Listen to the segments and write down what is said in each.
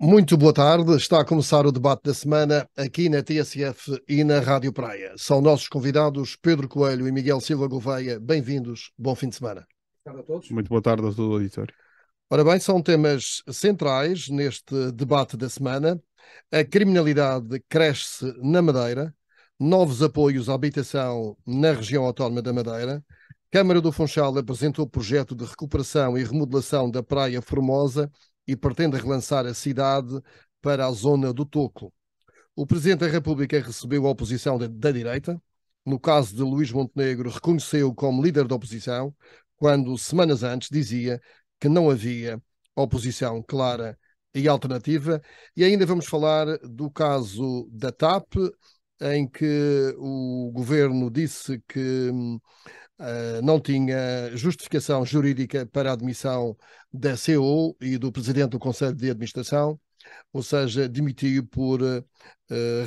Muito boa tarde, está a começar o debate da semana aqui na TSF e na Rádio Praia. São nossos convidados Pedro Coelho e Miguel Silva Gouveia. Bem-vindos, bom fim de semana. Boa tarde a todos. Muito boa tarde a todo o auditório. Ora bem, são temas centrais neste debate da semana. A criminalidade cresce na Madeira, novos apoios à habitação na região autónoma da Madeira. Câmara do Funchal apresentou o projeto de recuperação e remodelação da Praia Formosa e pretende relançar a cidade para a zona do Toclo. O Presidente da República recebeu a oposição da, da direita. No caso de Luís Montenegro, reconheceu como líder da oposição, quando, semanas antes, dizia que não havia oposição clara e alternativa. E ainda vamos falar do caso da TAP, em que o governo disse que hum, Uh, não tinha justificação jurídica para a admissão da CEO e do presidente do Conselho de Administração, ou seja, demitiu por uh,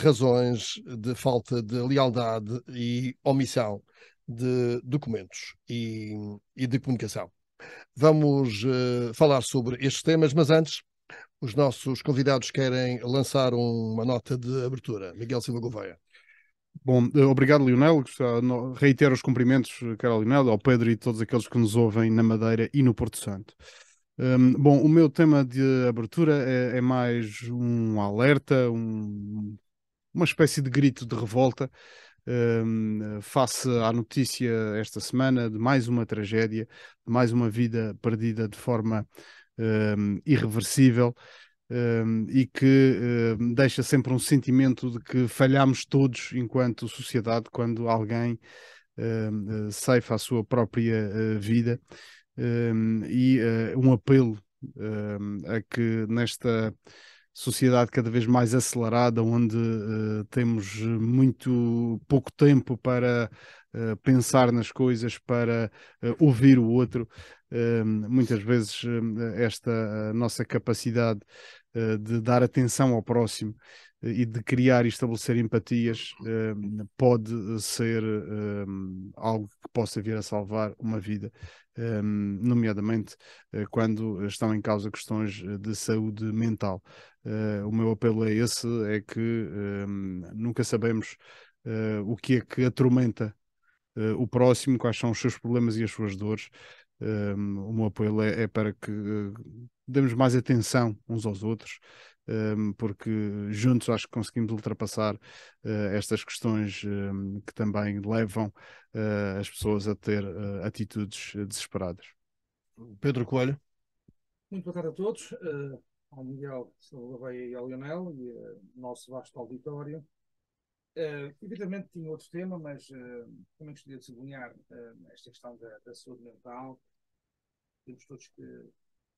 razões de falta de lealdade e omissão de documentos e, e de comunicação. Vamos uh, falar sobre estes temas, mas antes os nossos convidados querem lançar uma nota de abertura. Miguel Silva Gouveia. Bom, eh, obrigado, Leonel. Reitero os cumprimentos, cara eh, Leonel, ao Pedro e todos aqueles que nos ouvem na Madeira e no Porto Santo. Um, bom, o meu tema de abertura é, é mais um alerta, um, uma espécie de grito de revolta um, face à notícia esta semana de mais uma tragédia, de mais uma vida perdida de forma hum, irreversível e que deixa sempre um sentimento de que falhamos todos enquanto sociedade quando alguém um, eh, ceifa a sua própria uh, vida e uh, um apelo a que nesta sociedade cada vez mais acelerada, onde uh, temos eh, muito pouco tempo para uh, pensar nas coisas, para uh, ouvir o outro. Ehm, muitas vezes esta nossa capacidade de dar atenção ao próximo e de criar e estabelecer empatias ehm, pode ser ehm, algo que possa vir a salvar uma vida um, ehm, nomeadamente uh, quando estão em causa questões eh, de saúde mental. Uh, o meu apelo é esse: é que um, ehm, nunca sabemos o que é que atormenta o próximo, quais são os seus problemas e as suas dores. Um, ehm, o meu apelo é, é para que demos mais atenção uns aos outros, um, porque juntos acho que conseguimos ultrapassar uh, estas questões um, que também levam uh, as pessoas a ter uh, atitudes desesperadas. Pedro Coelho. Muito boa tarde a todos, ao Miguel ao Veia e ao Leonel e ao nosso vasto auditório. evidentemente tinha outro tema, mas também gostaria de sublinhar esta questão da, da saúde mental. Temos todos que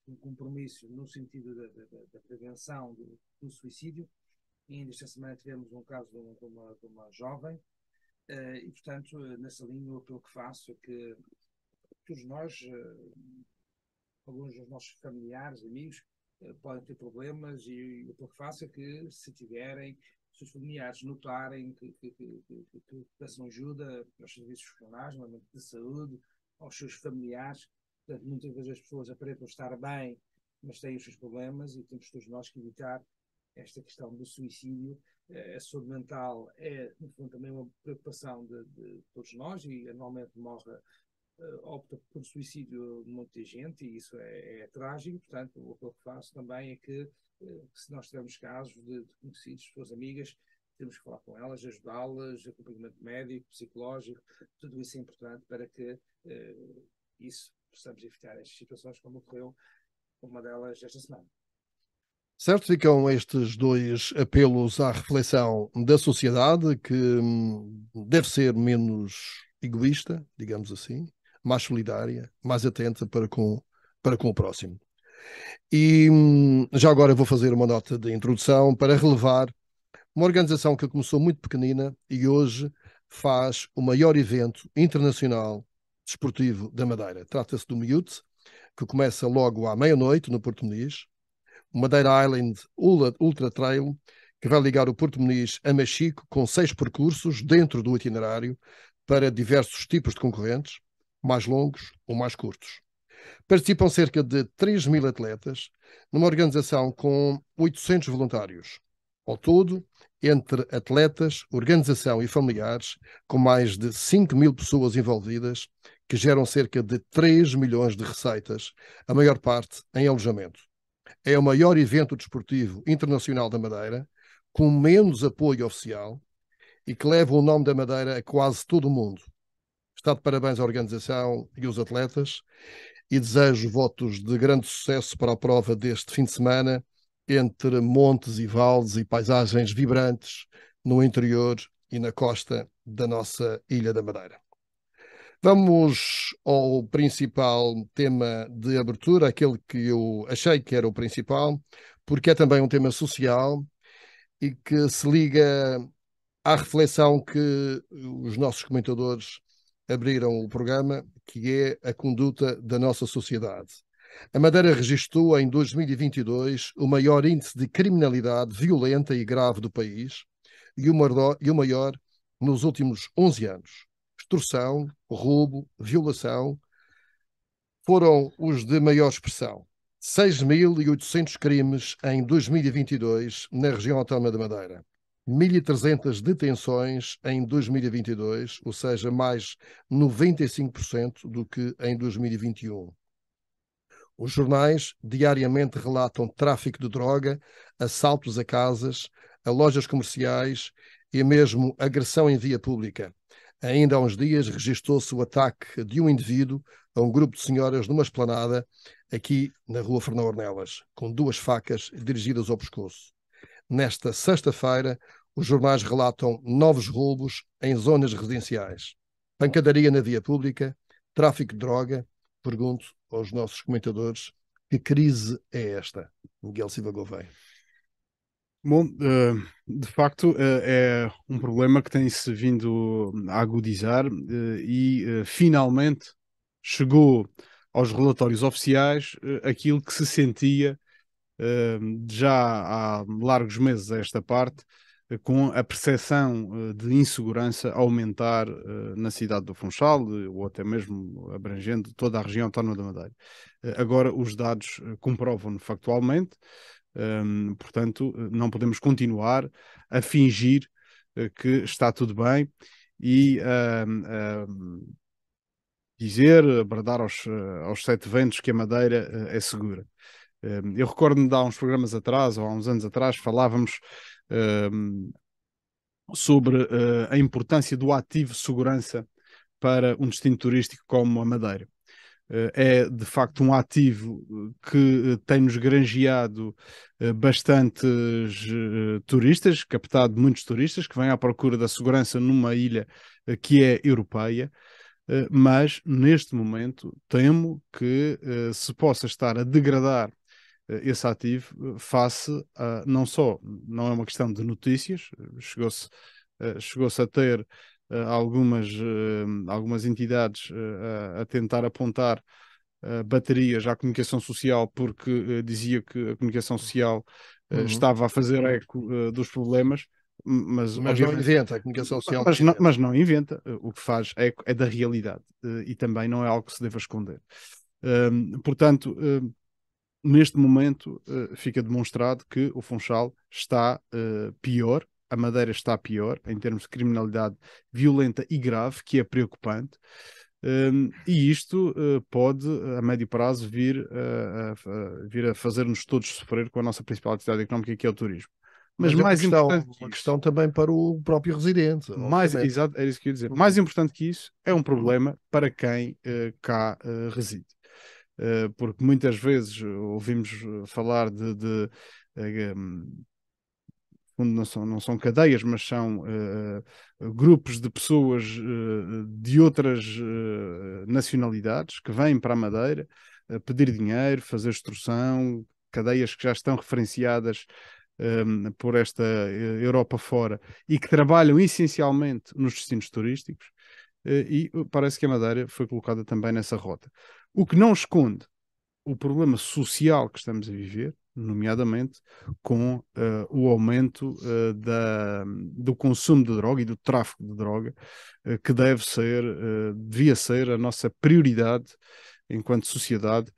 um compromisso no sentido da, da, da prevenção do, do, suicídio. E ainda esta semana tivemos um caso de uma, de uma jovem, uh, e portanto, eh, nessa linha, o que faço é que todos nós, uh, alguns dos nossos familiares, amigos, uh, podem ter problemas, e, e aquilo que faço é que, se tiverem, se os familiares notarem que, que, que, que, que peçam ajuda aos serviços funcionários, nomeadamente de saúde, aos seus familiares, Portanto, muitas vezes as pessoas aparentam estar bem, mas têm os seus problemas e temos todos nós que evitar esta questão do suicídio. Eh, a saúde mental é, no fundo, também uma preocupação de, de todos nós e anualmente morre, eh, opta por suicídio muita gente e isso é, é trágico. Portanto, o que faço também é eh, que, se nós tivermos casos de, de conhecidos, pessoas amigas, temos que falar com elas, ajudá-las, acompanhamento médico, psicológico, tudo isso é importante para que eh, isso possamos evitar estas situações como ocorreu uma delas esta semana. Certo, ficam estes dois apelos à reflexão da sociedade, que hum, deve ser menos egoísta, digamos assim, mais solidária, mais atenta para com, para com o próximo. E hum, já agora vou fazer uma nota de introdução para relevar uma organização que começou muito pequenina e hoje faz o maior evento internacional Desportivo da Madeira. Trata-se do Miute que começa logo à meia-noite no Porto Muniz, o Madeira Island Ultra Trail, que vai ligar o Porto Muniz a Machico, com seis percursos dentro do itinerário para diversos tipos de concorrentes, mais longos ou mais curtos. Participam cerca de 3 mil atletas, numa organização com 800 voluntários. Ao todo, entre atletas, organização e familiares, com mais de 5 mil pessoas envolvidas, que geram cerca de 3 milhões de receitas, a maior parte em alojamento. É o maior evento desportivo internacional da Madeira, com menos apoio oficial e que leva o nome da Madeira a quase todo o mundo. Está de parabéns à organização e aos atletas e desejo votos de grande sucesso para a prova deste fim de semana entre montes e vales e paisagens vibrantes no interior e na costa da nossa Ilha da Madeira. Vamos ao principal tema de abertura, aquele que eu achei que era o principal, porque é também um tema social e que se liga à reflexão que os nossos comentadores abriram o programa, que é a conduta da nossa sociedade. A Madeira registrou em 2022 o maior índice de criminalidade violenta e grave do país e o maior nos últimos 11 anos. Extorsão, roubo, violação foram os de maior expressão. 6.800 crimes em 2022 na região autónoma da Madeira. 1.300 detenções em 2022, ou seja, mais 95% do que em 2021. Os jornais diariamente relatam tráfico de droga, assaltos a casas, a lojas comerciais e mesmo agressão em via pública. Ainda há uns dias registrou-se o ataque de um indivíduo a um grupo de senhoras numa esplanada aqui na rua Fernão Ornelas, com duas facas dirigidas ao pescoço. Nesta sexta-feira, os jornais relatam novos roubos em zonas residenciais. Pancadaria na via pública, tráfico de droga. Pergunto, aos nossos comentadores que crise é esta, Miguel Silva Gouveia? Bom, eh, de facto eh, é um problema que tem-se vindo a agudizar eh, e finalmente chegou aos relatórios oficiais aquilo que se sentia já há largos meses a esta parte, com a percepção eh, de insegurança aumentar eh, na cidade do Funchal, eh, ou até mesmo abrangendo toda a região autónoma da Madeira. Agora, os dados comprovam-no factualmente, ehm, portanto, não podemos continuar a fingir que está tudo bem e ehm, ehm, dizer, bradar aos, aos sete ventos que a Madeira é segura. Eu recordo-me de há uns programas atrás, ou há uns anos atrás, falávamos sobre ah, a importância do ativo segurança para um destino turístico como a Madeira. Ah, é de facto um ativo que tem-nos granjeado ah, bastantes turistas, captado muitos turistas que vêm à procura da segurança numa ilha que é europeia, mas neste momento temo que se possa estar a degradar eh, esse ativo eh, face a, não só, não é uma questão de notícias, eh, chegou-se chegou a ter algumas, algumas entidades a tentar apontar baterias à comunicação social porque dizia que a comunicação social uhum. estava a fazer eco dos problemas, mas, mas não inventa a comunicação social. Mas não, mas não, inventa, o que faz é, é da realidade e também não é algo que se deva esconder. Ehm, portanto, neste momento uh, fica demonstrado que o Funchal está uh, pior, a Madeira está pior em termos de criminalidade violenta e grave, que é preocupante. Um, ehm, e isto uh, pode, a médio prazo, vir, a, a, vir a fazer-nos todos sofrer com a nossa principal atividade económica, que é o turismo. Mas, Mas é mais questão, importante que uma questão também para o próprio residente. Mais, exato, era isso que eu ia dizer. Uhum. Mais importante que isso, é um uhum. problema para quem cá reside. Eh, porque muitas vezes ouvimos falar de, de eh, hum, não são, não são cadeias, mas são uh, grupos de pessoas uh, de outras uh, nacionalidades que vêm para a Madeira pedir dinheiro, fazer instrução, cadeias que já estão referenciadas um, por esta Europa fora e que trabalham essencialmente nos destinos turísticos. e uh, parece que a Madeira foi colocada também nessa rota. O que não esconde o problema social que estamos a viver, nomeadamente com uh, o aumento uh, da, do consumo de droga e do tráfico de droga, uh, que deve ser, devia ser a nossa prioridade enquanto sociedade.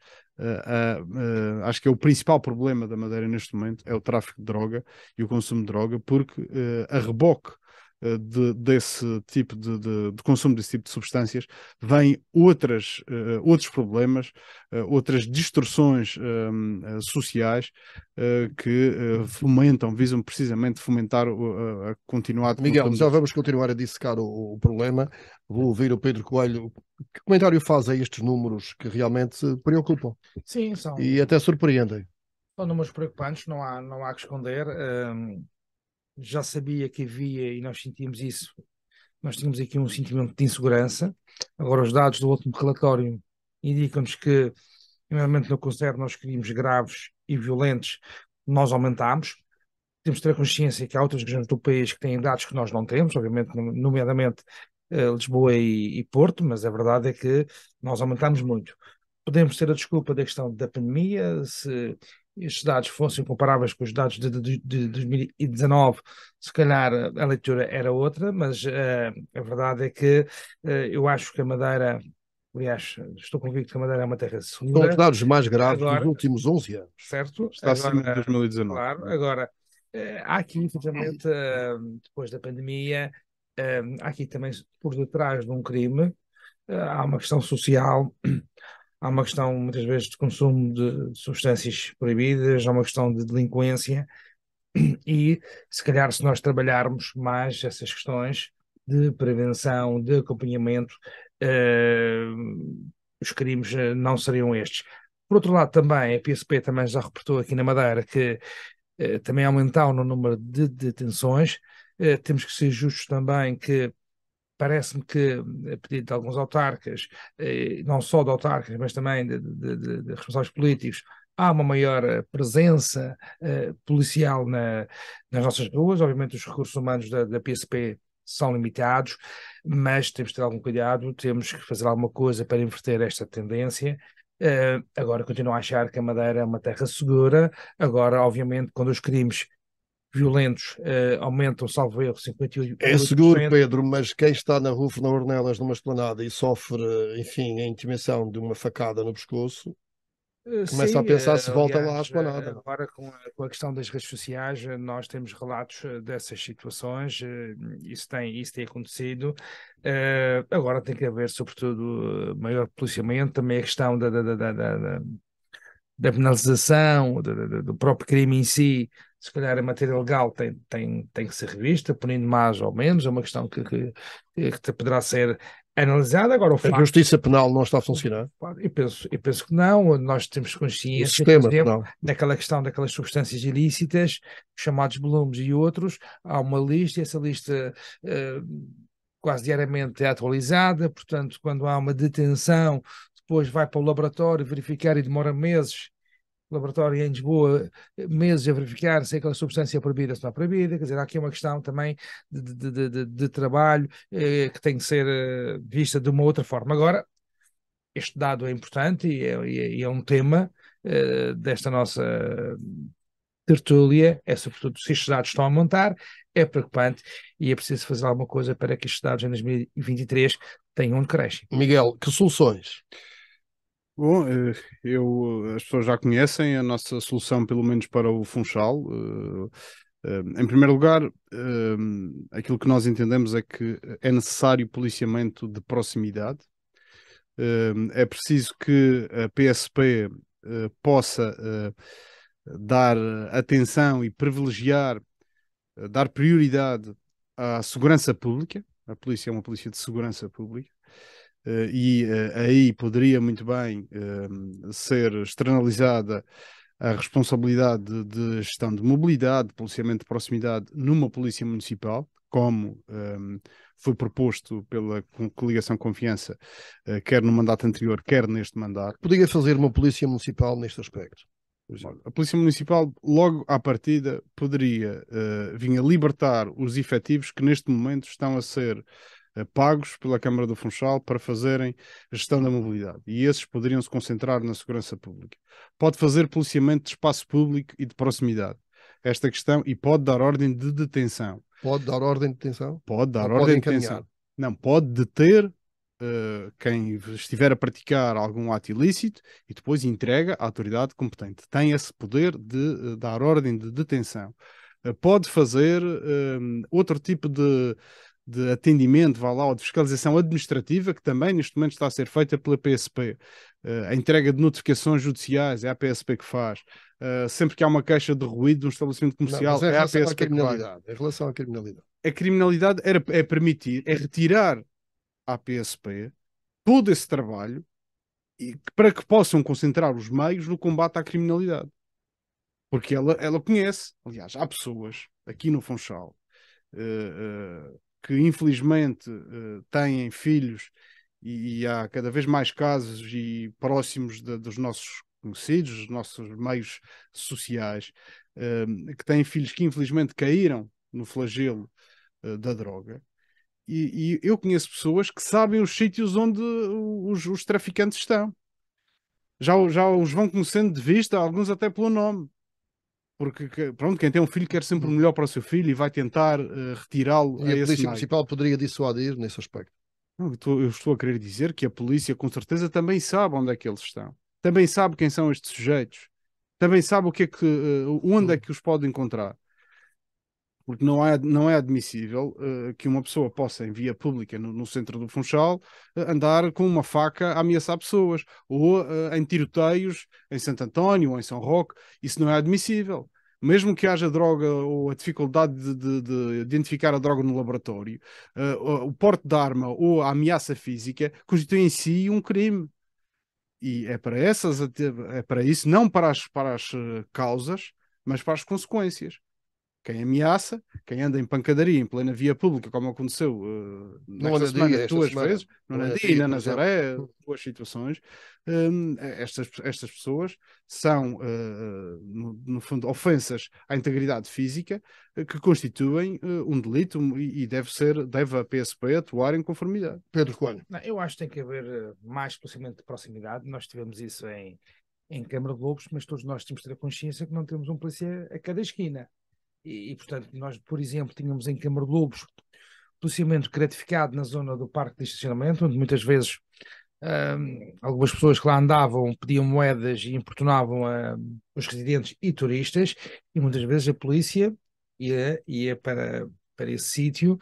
acho que é o principal problema da Madeira neste momento é o tráfico de droga e o consumo de droga, porque a reboque eh, de, desse tipo de, de, de, consumo desse tipo de substâncias, vêm outras, uh, outros problemas, uh, outras distorções uh, sociais que fomentam, visam precisamente fomentar o, a continuar. Miguel, consumo. já vamos continuar a dissecar o, o, problema. Vou ouvir o Pedro Coelho. Que comentário faz a estes números que realmente preocupam? Sim, são. E até surpreendem. São números preocupantes, não há, não há que esconder. Um ehm, já sabia que havia, e nós sentimos isso, nós tínhamos aqui um sentimento de insegurança. Agora, os dados do último relatório indicam-nos que, primeiramente, no concerto nós crimes graves e violentos, nós aumentámos. Temos de ter consciência que há outras regiões do país que têm dados que nós não temos, obviamente, nomeadamente eh, Lisboa e, e Porto, mas a verdade é que nós aumentámos muito podemos ter a desculpa da questão da pandemia, se estes dados fossem comparáveis com os dados de, de, de 2019, se calhar eh, a leitura era outra, mas uh, a verdade é que uh, eu acho que a Madeira, aliás, estou convicto que a Madeira é uma terra segura. São os dados mais graves agora, dos últimos 11 anos. Certo. Está agora, acima de 2019. Claro, agora, uh, há aqui, efetivamente, depois da pandemia, há aqui também, por detrás de um crime, há uma questão social, há uma questão muitas vezes de consumo de substâncias proibidas, há uma questão de delinquência e se calhar se nós trabalharmos mais essas questões de prevenção, de acompanhamento, eh, os crimes eh, não seriam estes. Por outro lado, também, a PSP também já reportou aqui na Madeira que eh, também aumentaram no número de detenções. temos que ser justos também que parece-me que, a pedido de alguns autarcas, eh, não só de autarcas, mas também de, de, de, de responsáveis políticos, há uma maior eh, presença eh, policial na, nas nossas ruas. Obviamente, os recursos humanos da, da PSP são limitados, mas temos de ter algum cuidado, temos que fazer alguma coisa para inverter esta tendência. Uh, agora, continuo a achar que a Madeira é uma terra segura. Agora, obviamente, quando os crimes violentos uh, aumentam, salvo erro, 58%. É seguro, Pedro, mas quem está na rua na Ornelas numa esplanada e sofre, enfim, a intimação de uma facada no pescoço, eh, começa sim, a pensar se eh, volta lá à esplanada. Agora, com a, com a, questão das redes sociais, nós temos relatos dessas situações, isso tem, isso tem acontecido. Uh, agora tem que haver, sobretudo, maior policiamento, também a questão da, da, da, da, da da penalização, do, próprio crime em si, se calhar a matéria legal tem, tem, tem que ser revista, punindo mais ou menos, é uma questão que, que, que poderá ser analisada. Agora, o facto, a justiça penal não está a funcionar? Eu penso, eu penso que não, nós temos consciência, o sistema, por exemplo, naquela questão daquelas substâncias ilícitas, chamados volumes e outros, há uma lista, e essa lista... Uh, quase diariamente é atualizada, portanto, quando há uma detenção, depois vai para o laboratório verificar e demora meses laboratório em Lisboa eh, meses a verificar se aquela substância é proibida ou se não é proibida. Quer dizer, há aqui uma questão também de, de, de, de trabalho eh, que tem que ser eh, vista de uma outra forma. Agora, este dado é importante é, e é, e é um tema eh, desta nossa tertúlia, é sobretudo se estes dados estão a montar, é preocupante e é preciso fazer alguma coisa para que estes dados em 2023 tenham um crescimento. Miguel, que soluções? Bom, eh, eu, eh, as pessoas já conhecem a nossa solução, pelo menos para o Funchal. Eh, em primeiro lugar, aquilo que nós entendemos é que é necessário policiamento de proximidade. É preciso que a PSP possa dar atenção e privilegiar, dar prioridade à segurança pública. A polícia é uma polícia de segurança pública. Eh, e eh, aí poderia muito bem ehm, ser externalizada a responsabilidade de, gestão de mobilidade, de policiamento de proximidade numa polícia municipal, como um, ehm, foi proposto pela coligação Confiança, uh, quer no mandato anterior, quer neste mandato. poderia fazer uma polícia municipal neste aspecto? A Polícia Municipal, logo à partida, poderia uh, vir a libertar os efetivos que neste momento estão a ser eh, pagos pela Câmara do Funchal para fazerem gestão da mobilidade e esses poderiam se concentrar na segurança pública. Pode fazer policiamento de espaço público e de proximidade. Esta questão e pode dar ordem de detenção. Pode dar ordem de detenção? Pode dar Ou ordem de detenção. Não, pode deter uh, quem estiver a praticar algum ato ilícito e depois entrega à autoridade competente. Tem esse poder de uh, dar ordem de detenção pode fazer outro tipo de de atendimento, vá lá, ou de fiscalização administrativa, que também neste momento está a ser feita pela PSP. Uh, eh, a entrega de notificações judiciais é a PSP que faz. Uh, sempre que há uma caixa de ruído de um estabelecimento comercial, Não, é, é a PSP que faz. É em relação à criminalidade. A criminalidade era, é permitir, é retirar à PSP todo esse trabalho e, para que possam concentrar os meios no combate à criminalidade. Porque ela, ela conhece, aliás, há pessoas aqui no Funchal Uh, uh, que infelizmente eh, têm filhos e, e, há cada vez mais casos e próximos de, dos nossos conhecidos, dos nossos meios sociais, eh, que têm filhos que infelizmente caíram no flagelo eh, da droga. E, e, eu conheço pessoas que sabem os sítios onde os, os traficantes estão. Já, já os vão conhecendo de vista, alguns até pelo nome porque pronto, quem tem um filho quer sempre o melhor para o seu filho e vai tentar uh, retirá-lo. E a polícia meio. municipal poderia dissuadir nesse aspecto. eu, estou, a querer dizer que a polícia, com certeza, também sabe onde é que eles estão, também sabe quem são estes sujeitos, também sabe o que é que, uh, onde é que os pode encontrar. Porque não é, não é admissível uh, que uma pessoa possa, em via pública, no, no centro do Funchal, andar com uma faca a ameaçar pessoas, ou em tiroteios em Santo António ou em São Roque. Isso não é admissível mesmo que haja droga ou a dificuldade de, de, de identificar a droga no laboratório, uh, o porte de arma ou a ameaça física constitui em si um crime. E é para essas, é para isso, não para as, para as eh, causas, mas para as consequências quem ameaça, quem anda em pancadaria em plena via pública, como aconteceu uh, nesta semana dia, duas semana, vezes, no Nadia e na é. Nazaré, duas situações, um, eh, estas, estas pessoas são, uh, no, no, fundo, ofensas à integridade física uh, que constituem uh, um delito e, e, deve ser, deve a PSP atuar em conformidade. Pedro Coelho. Não, eu acho que tem que haver mais procedimento de proximidade, nós tivemos isso em, em Câmara de Lobos, mas todos nós temos que ter a consciência que não temos um polícia a cada esquina. E, e, portanto, nós, por exemplo, tínhamos em Câmara de Lobos policiamento gratificado na zona do parque de estacionamento, onde muitas vezes hum, algumas pessoas que lá andavam pediam moedas e importunavam hum, os residentes e turistas, e muitas vezes a polícia ia, ia para, para esse sítio,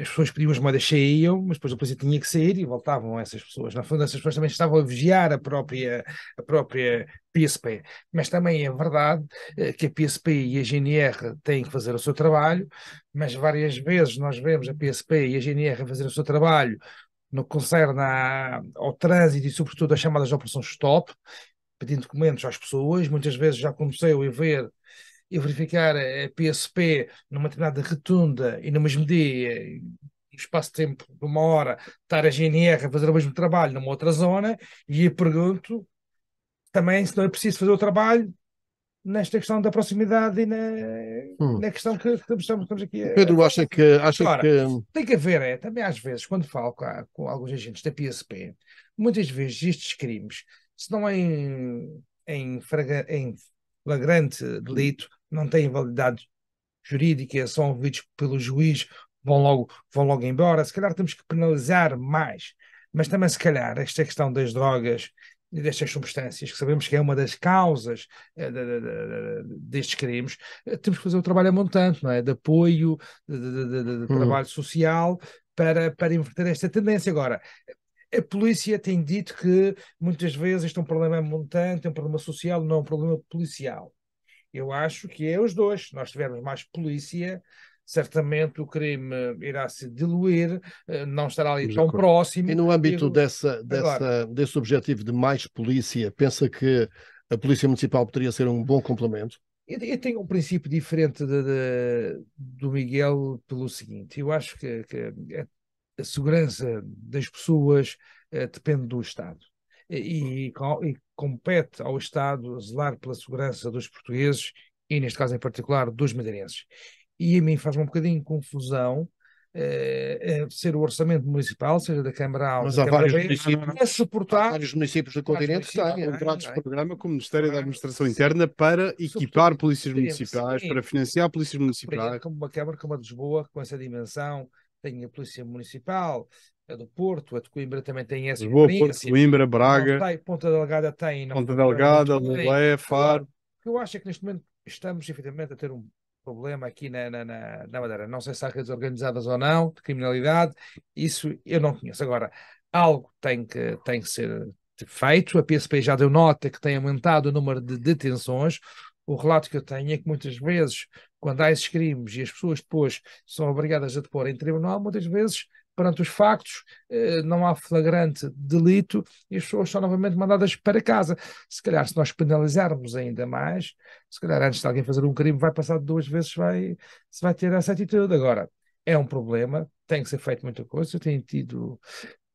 as pessoas pediam as moedas, saíam, mas depois a polícia tinha que sair e voltavam essas pessoas. Na fundo, essas pessoas também estavam a vigiar a própria, a própria PSP. Mas também é verdade eh, que a PSP e a GNR têm que fazer o seu trabalho, mas várias vezes nós vemos a PSP e a GNR fazer o seu trabalho no que concerne ao trânsito e, sobretudo, às chamadas de operações stop, pedindo documentos às pessoas. Muitas vezes já comecei a ver e verificar a PSP numa determinada retunda e no mesmo dia, no espaço-tempo de uma hora, estar a GNR a fazer o mesmo trabalho numa outra zona, e eu pergunto também se não é preciso fazer o trabalho nesta questão da proximidade e na, hum. na questão que estamos, estamos aqui a... Pedro, acha que... Acha Agora, que... tem que haver, é, também às vezes, quando falo com, com alguns agentes da PSP, muitas vezes estes crimes, se não é em, em, fraga, em flagrante hum. delito, não têm validade jurídica, são ouvidos pelo juiz, vão logo, vão logo embora. Se calhar temos que penalizar mais, mas também, se calhar, esta questão das drogas e destas substâncias, que sabemos que é uma das causas é, de, de, de, destes crimes, eh, temos que fazer o trabalho a montante, não é? De apoio, de, hum. trabalho uhum. social para, para inverter esta tendência. Agora, a polícia tem dito que muitas vezes este é um problema montante, é um problema social, não é um problema policial. Eu acho que é os dois. Nós tivermos mais polícia, certamente o crime irá se diluir, eh, não estará ali tão próximo. E no âmbito dessa, dessa, claro. desse objetivo de mais polícia, pensa que a Polícia Municipal poderia ser um bom complemento? Eu, tenho um princípio diferente de, de, do Miguel pelo seguinte: eu acho que, que a segurança das pessoas eh, depende do Estado e, e compete ao Estado zelar pela segurança dos portugueses e, neste caso em particular, dos madeirenses. E a mim faz um bocadinho confusão eh, eh, ser o orçamento municipal, seja da Câmara A ou Mas da há Câmara vários B, municípios, a é suportar... Há vários municípios do continente que têm é, contratos é. de programa com o Ministério ah, da Administração Interna para equipar polícias municipais, sim. para financiar polícias municipais. Como uma Câmara como a de Lisboa, com essa dimensão, tem a Polícia Municipal, a é do Porto, a é de Coimbra também tem essa Lisboa, Porto, Coimbra, Braga. Tem, Ponta Delgada tem. Ponta Delgada, Lulé, Faro. O que eu acho é que neste momento estamos efetivamente a ter um problema aqui na, na, na, na Madeira. Não sei se há redes organizadas ou não, de criminalidade, isso eu não conheço. Agora, algo tem que, tem que ser feito. A PSP já deu nota que tem aumentado o número de detenções. O relato que eu tenho é que muitas vezes, quando há esses crimes e as pessoas depois são obrigadas a depor em tribunal, muitas vezes perante os factos, eh, não há flagrante delito e as pessoas são novamente mandadas para casa. Se calhar, se nós penalizarmos ainda mais, se calhar antes de alguém fazer um crime, vai passar duas vezes, vai, se vai ter essa atitude. Agora, é um problema, tem que ser feito muita coisa, tem tido.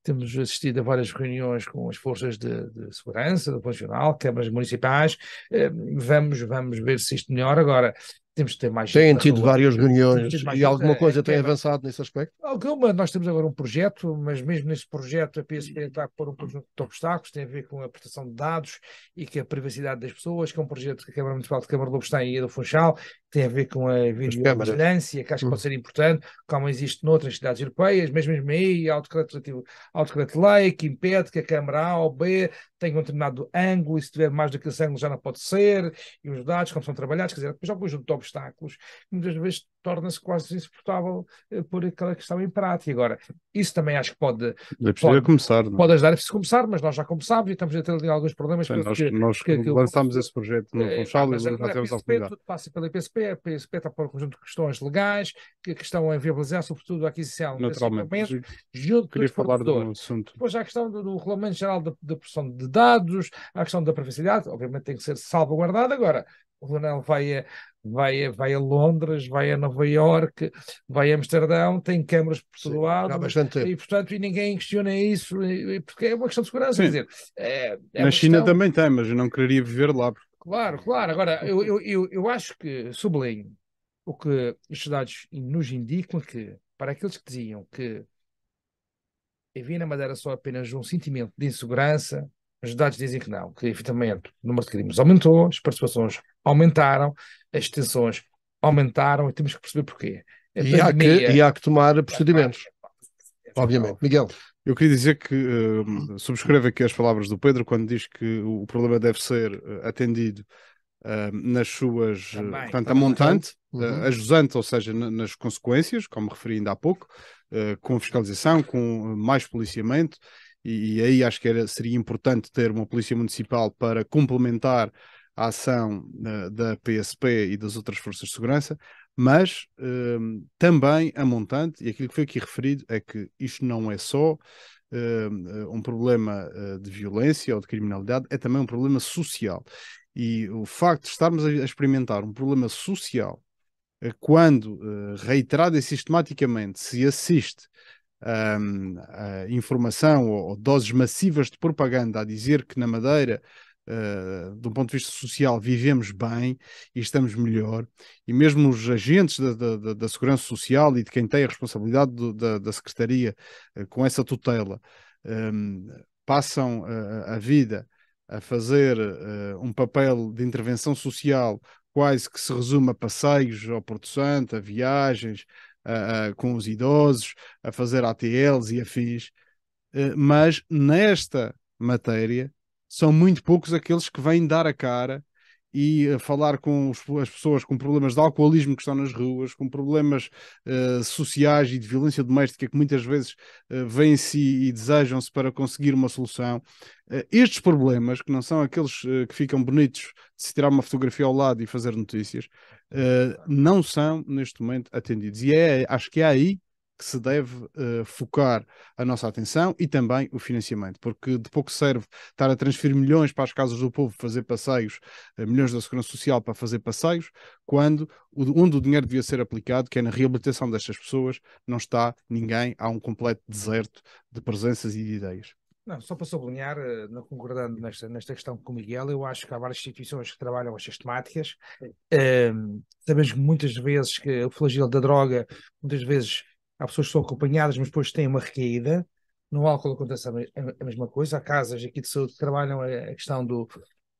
Temos assistido a várias reuniões com as forças de, de segurança, do Nacional, câmaras municipais. Eh, vamos, vamos ver se isto melhora. Agora, temos que ter mais. Têm tido várias reuniões e alguma coisa é tem avançado nesse aspecto? Alguma, nós temos agora um projeto, mas mesmo nesse projeto a PSP está a pôr um conjunto de obstáculos, tem a ver com a proteção de dados e que a privacidade das pessoas, que é um projeto que a Câmara Municipal de Câmara de Lobos tem e do Funchal, tem a ver com a é- vigilância, que acho que pode hum. ser importante, como existe noutras cidades europeias, mas mesmo aí há o decreto lei que impede que a Câmara A ou B tenha um determinado ângulo, e se tiver mais do que esse ângulo já não pode ser, e os dados como são trabalhados, quer dizer, depois há um conjunto de obstáculos que muitas vezes torna-se quase insuportável eh, por aquela questão em prática. Agora, isso também acho que pode, é pode, começar, não? É? pode ajudar a é se começar, mas nós já começámos e estamos a ter alguns problemas. Sim, nós que, nós que, lançámos que, esse projeto no Conchal eh, é, e lançámos a oportunidade. Tudo passa pela IPCP, espeta por um conjunto de questões legais que, que estão a viabilizar, sobretudo, a aquisição de equipamentos junto Queria falar do assunto. Depois há a questão do, do Regulamento Geral da, da Proteção de Dados, a questão da privacidade, obviamente tem que ser salvaguardada. Agora, o Ronel vai a, vai, a, vai a Londres, vai a Nova Iorque, vai a Amsterdão, tem câmaras por todo lado. E, portanto, e ninguém questiona isso, e, porque é uma questão de segurança. Quer dizer, é, é Na China questão... também tem, mas eu não quereria viver lá, porque Claro, claro. Agora, eu, eu, eu, eu acho que sublinho o que os dados nos indicam que, para aqueles que diziam que havia na Madeira só apenas um sentimento de insegurança, os dados dizem que não, que efetivamente o número de crimes aumentou, as participações aumentaram, as tensões aumentaram e temos que perceber porquê. e, pandemia... há que, e há que tomar procedimentos. Obviamente. Miguel. Eu queria dizer que uh, subscrevo aqui as palavras do Pedro quando diz que o problema deve ser eh, atendido uh, nas suas. Eh, também, portanto, a montante, eh, uhum. a jusante, ou seja, nas consequências, como referi ainda há pouco, uh, com fiscalização, com mais policiamento, e, e aí acho que era, seria importante ter uma polícia municipal para complementar a ação da PSP e das outras forças de segurança, mas hum, também a montante, e aquilo que foi aqui referido é que isto não é só hum, eh, um problema eh, de violência ou de criminalidade, é também um problema social. E o facto de estarmos a experimentar um problema social eh, quando reiterado e sistematicamente se assiste à hum, a informação ou, ou, doses massivas de propaganda a dizer que na Madeira uh, ponto de vista social, vivemos bem e estamos melhor, e mesmo os agentes da, da, da Segurança Social e de quem tem a responsabilidade do, da, da, Secretaria uh, com essa tutela um, ehm, passam uh, a vida a fazer um papel de intervenção social quase que se resume a passeios ao Porto Santo, a viagens a, a, com os idosos, a fazer ATLs e afins, mas nesta matéria são muito poucos aqueles que vêm dar a cara e a eh, falar com as pessoas com problemas de alcoolismo que estão nas ruas, com problemas uh, sociais e de violência doméstica que muitas vezes uh, eh, vêm-se e desejam-se para conseguir uma solução. Uh, estes problemas, que não são aqueles uh, que ficam bonitos de se tirar uma fotografia ao lado e fazer notícias, não são neste momento atendidos. E é, acho que é aí que se deve uh, focar a nossa atenção e também o financiamento, porque de pouco serve estar a transferir milhões para as casas do povo fazer passeios, uh, milhões da Segurança Social para fazer passeios, quando o, onde o dinheiro devia ser aplicado, que é na reabilitação destas pessoas, não está ninguém, há um completo deserto de presenças e de ideias. Não, só para sublinhar, eh, não concordando nesta, nesta questão com o Miguel, eu acho que há várias instituições que trabalham estas temáticas. Um, ehm, sabemos muitas vezes que o flagelo da droga, muitas vezes há pessoas que são acompanhadas, mas depois têm uma recaída. No álcool acontece a mesma coisa. Há casas aqui de saúde que trabalham eh, a questão do,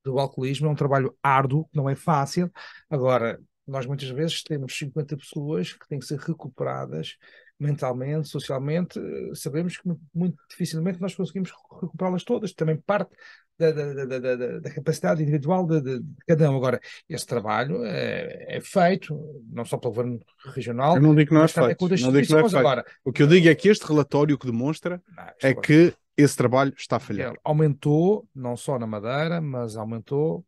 do alcoolismo, é um trabalho árduo, não é fácil. Agora, nós muitas vezes temos 50 pessoas que têm que ser recuperadas mentalmente, socialmente. Eh, sabemos que muito, muito dificilmente nós conseguimos recuperá-las todas. Também parte da, da, da, da capacidade individual de, de, de, cada um. Agora, esse trabalho é, é, feito, não só pelo governo regional. Eu não digo que não é feito. Não digo que não é feito. Agora, o que eu digo é que este relatório que demonstra não, é que esse trabalho está a falhar. aumentou, não só na Madeira, mas aumentou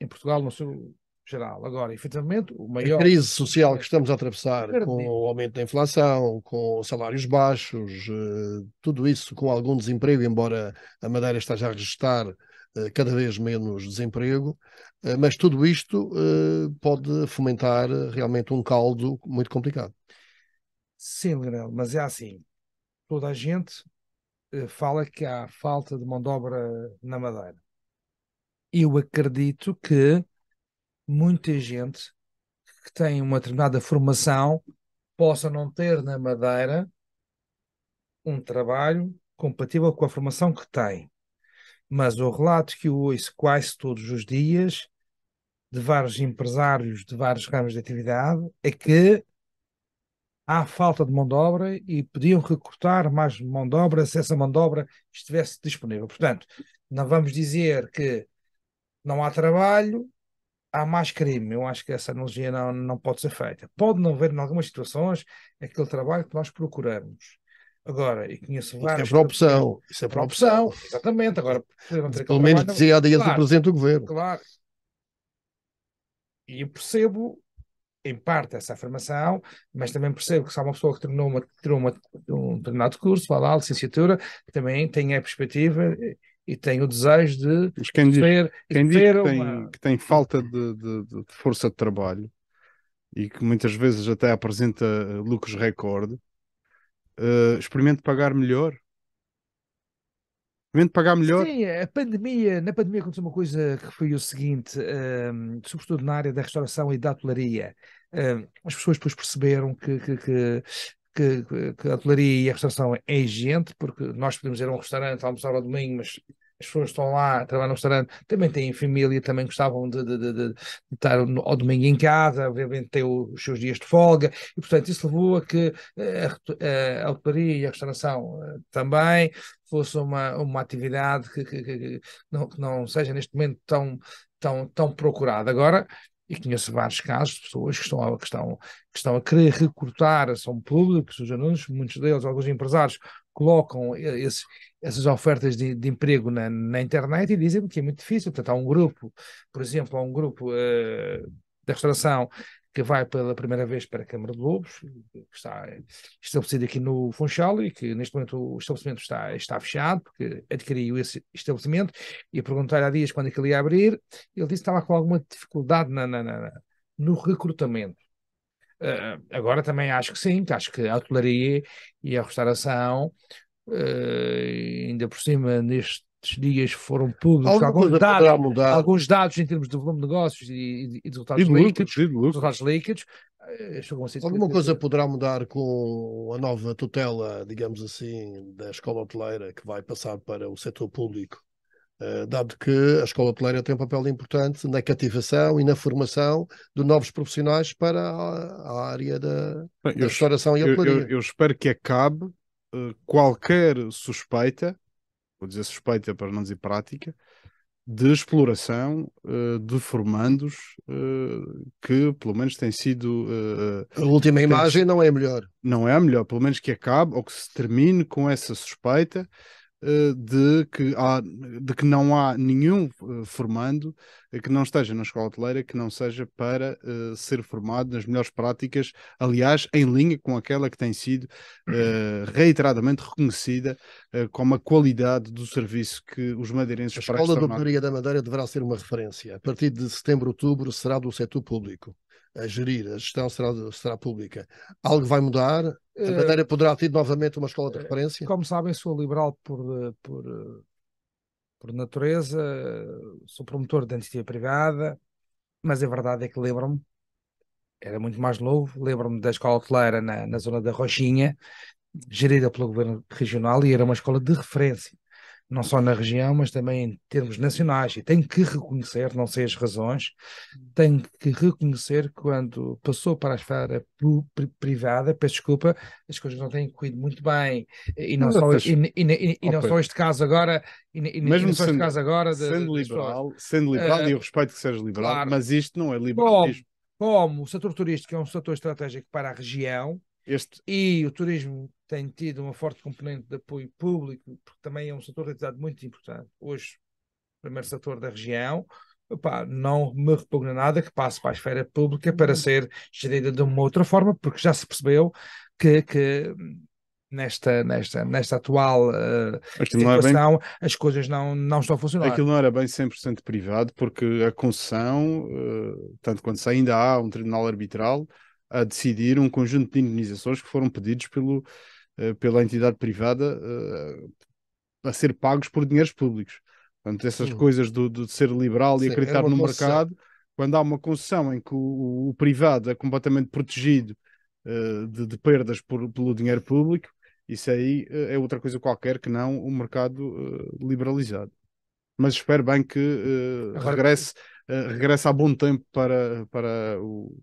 em Portugal, no seu geral. Agora, efetivamente, o maior. A crise social que estamos a atravessar, com o aumento da inflação, com salários baixos, eh, tudo isso com algum desemprego, embora a Madeira esteja a registrar eh, cada vez menos desemprego, eh, mas tudo isto pode fomentar realmente um caldo muito complicado. Sim, Leonel, mas é assim: toda a gente fala que há falta de mão de obra na Madeira. Eu acredito que muita gente que tem uma determinada formação possa não ter na Madeira um trabalho compatível com a formação que tem. Mas o relato que eu ouço quase todos os dias de vários empresários de vários ramos de atividade é que há falta de mão de obra e podiam recrutar mais mão de obra se essa mão de obra estivesse disponível. Portanto, não vamos dizer que não há trabalho, há mais crime. Eu acho que essa analogia não, não pode ser feita. Pode não haver, em algumas situações, aquele trabalho que nós procuramos. Agora, e conheço vários. Isso é para opção. Isso é para opção. Exatamente. Agora, pelo menos dizia e dias claro, o Presidente do Governo. Claro. E eu percebo, em parte, essa afirmação, mas também percebo que se há uma pessoa que terminou, uma, terminou uma, um determinado curso, vai lá, licenciatura, também tem a perspectiva e tem o desejo de Mas quem diz, quem diz que, tem, uma... que, tem, falta de, de, de, força de trabalho e que muitas vezes até apresenta lucros recorde, uh, experimente pagar melhor. Experimente pagar melhor. Sim, a pandemia, na pandemia aconteceu uma coisa que foi o seguinte, um, ehm, sobretudo na área da restauração e da hotelaria. Um, ehm, as pessoas depois perceberam que, que, que que, que a hotelaria e a restauração é exigente, porque nós podemos ir a um restaurante, almoçar ao domingo, mas as pessoas estão lá, trabalham no restaurante, também têm família, também gostavam de, de, de, de estar ao domingo em casa, obviamente têm os seus dias de folga, e portanto isso levou a que eh, a, eh, a, hotelaria e a restauração eh, também fosse uma, uma atividade que, que, que, não, que não seja neste momento tão, tão, tão procurada. Agora, e conheço vários casos de pessoas que estão, a, que, estão, que estão a querer recrutar, são públicos, os alunos, muitos deles, alguns empresários, colocam esse, essas ofertas de, de emprego na, na, internet e dizem que é muito difícil. Portanto, há um grupo, por exemplo, há um grupo uh, eh, da restauração que vai pela primeira vez para a Câmara de Lobos, que está estabelecido aqui no Funchal e que neste momento o estabelecimento está, está fechado, porque adquiriu esse estabelecimento, e perguntar há dias quando é que ele ia abrir, ele disse que estava com alguma dificuldade na, na, na no recrutamento. Uh, agora também acho que sim, acho que a hotelaria e a restauração, uh, ainda por cima neste dias foram públicos alguns dados, alguns dados em termos de volume de negócios e, e de resultados e líquidos, lucros, lucros. resultados líquidos eh, Alguma coisa poderá mudar com a nova tutela, digamos assim, da escola hoteleira que vai passar para o setor público, eh, dado que a escola hoteleira tem um papel importante na cativação e na formação de novos profissionais para a, área da, Bem, da restauração eu, e hotelaria. Eu, eu, eu espero que acabe eh, qualquer suspeita vou dizer suspeita para não dizer prática, de exploração uh, de formandos uh, que pelo menos tem sido uh, a última imagem não é a melhor não é a melhor, pelo menos que acabe ou que se termine com essa suspeita eh, de que, há, de que não há nenhum eh, formando eh, que não esteja na escola hoteleira que não seja para uh, ser formado nas melhores práticas, aliás, em linha com aquela que tem sido uh, reiteradamente reconhecida uh, como a qualidade do serviço que os madeirenses A Escola da Hotelaria da Madeira deverá ser uma referência. A partir de setembro, outubro, será do setor público a gerir, a gestão será, será pública. Algo vai mudar, a Madeira eh, poderá ter novamente uma escola de eh, referência? Como sabem, sou liberal por, eh, por, por natureza, sou promotor de dentistia privada, mas a verdade é que lembro-me, era muito mais novo, lembro-me da escola hoteleira na, na zona da Rojinha, gerida pelo governo regional e era uma escola de referência não só na região, mas também em termos nacionais. E tenho que reconhecer, não sei as razões, hum. tenho que reconhecer que quando passou para a esfera privada, peço desculpa, as coisas não têm corrido muito bem. E não, oh, não só, e, e, e, não só este caso agora. E, Mesmo não só sendo, este caso agora. De, sendo liberal, de... sendo liberal uh, e eu respeito que seja liberal, claro, mas isto não é liberalismo. Como, como o setor turístico é um setor estratégico para a região, este... E o turismo tem tido uma forte componente de apoio público, porque também é um setor realizado muito importante. Hoje, primeiro setor da região, Epá, não me repugna nada que passe para a esfera pública para uhum. ser gerida de uma outra forma, porque já se percebeu que, que nesta, nesta, nesta atual uh, situação bem... as coisas não, não estão a funcionar. Aquilo não era bem 100% privado, porque a concessão, uh, tanto quanto se ainda há um tribunal arbitral, a decidir um conjunto de indenizações que foram pedidos pelo, eh, pela entidade privada eh, a ser pagos por dinheiros públicos. Portanto, essas coisas do, do, de ser liberal Sim, e é acreditar no mercado, quando há uma concessão em que o, o privado é completamente protegido uh, de, de, perdas por, pelo dinheiro público, isso aí uh, é outra coisa qualquer que não o mercado uh, liberalizado. Mas espero bem que regresse, regresse a bom tempo para, para o,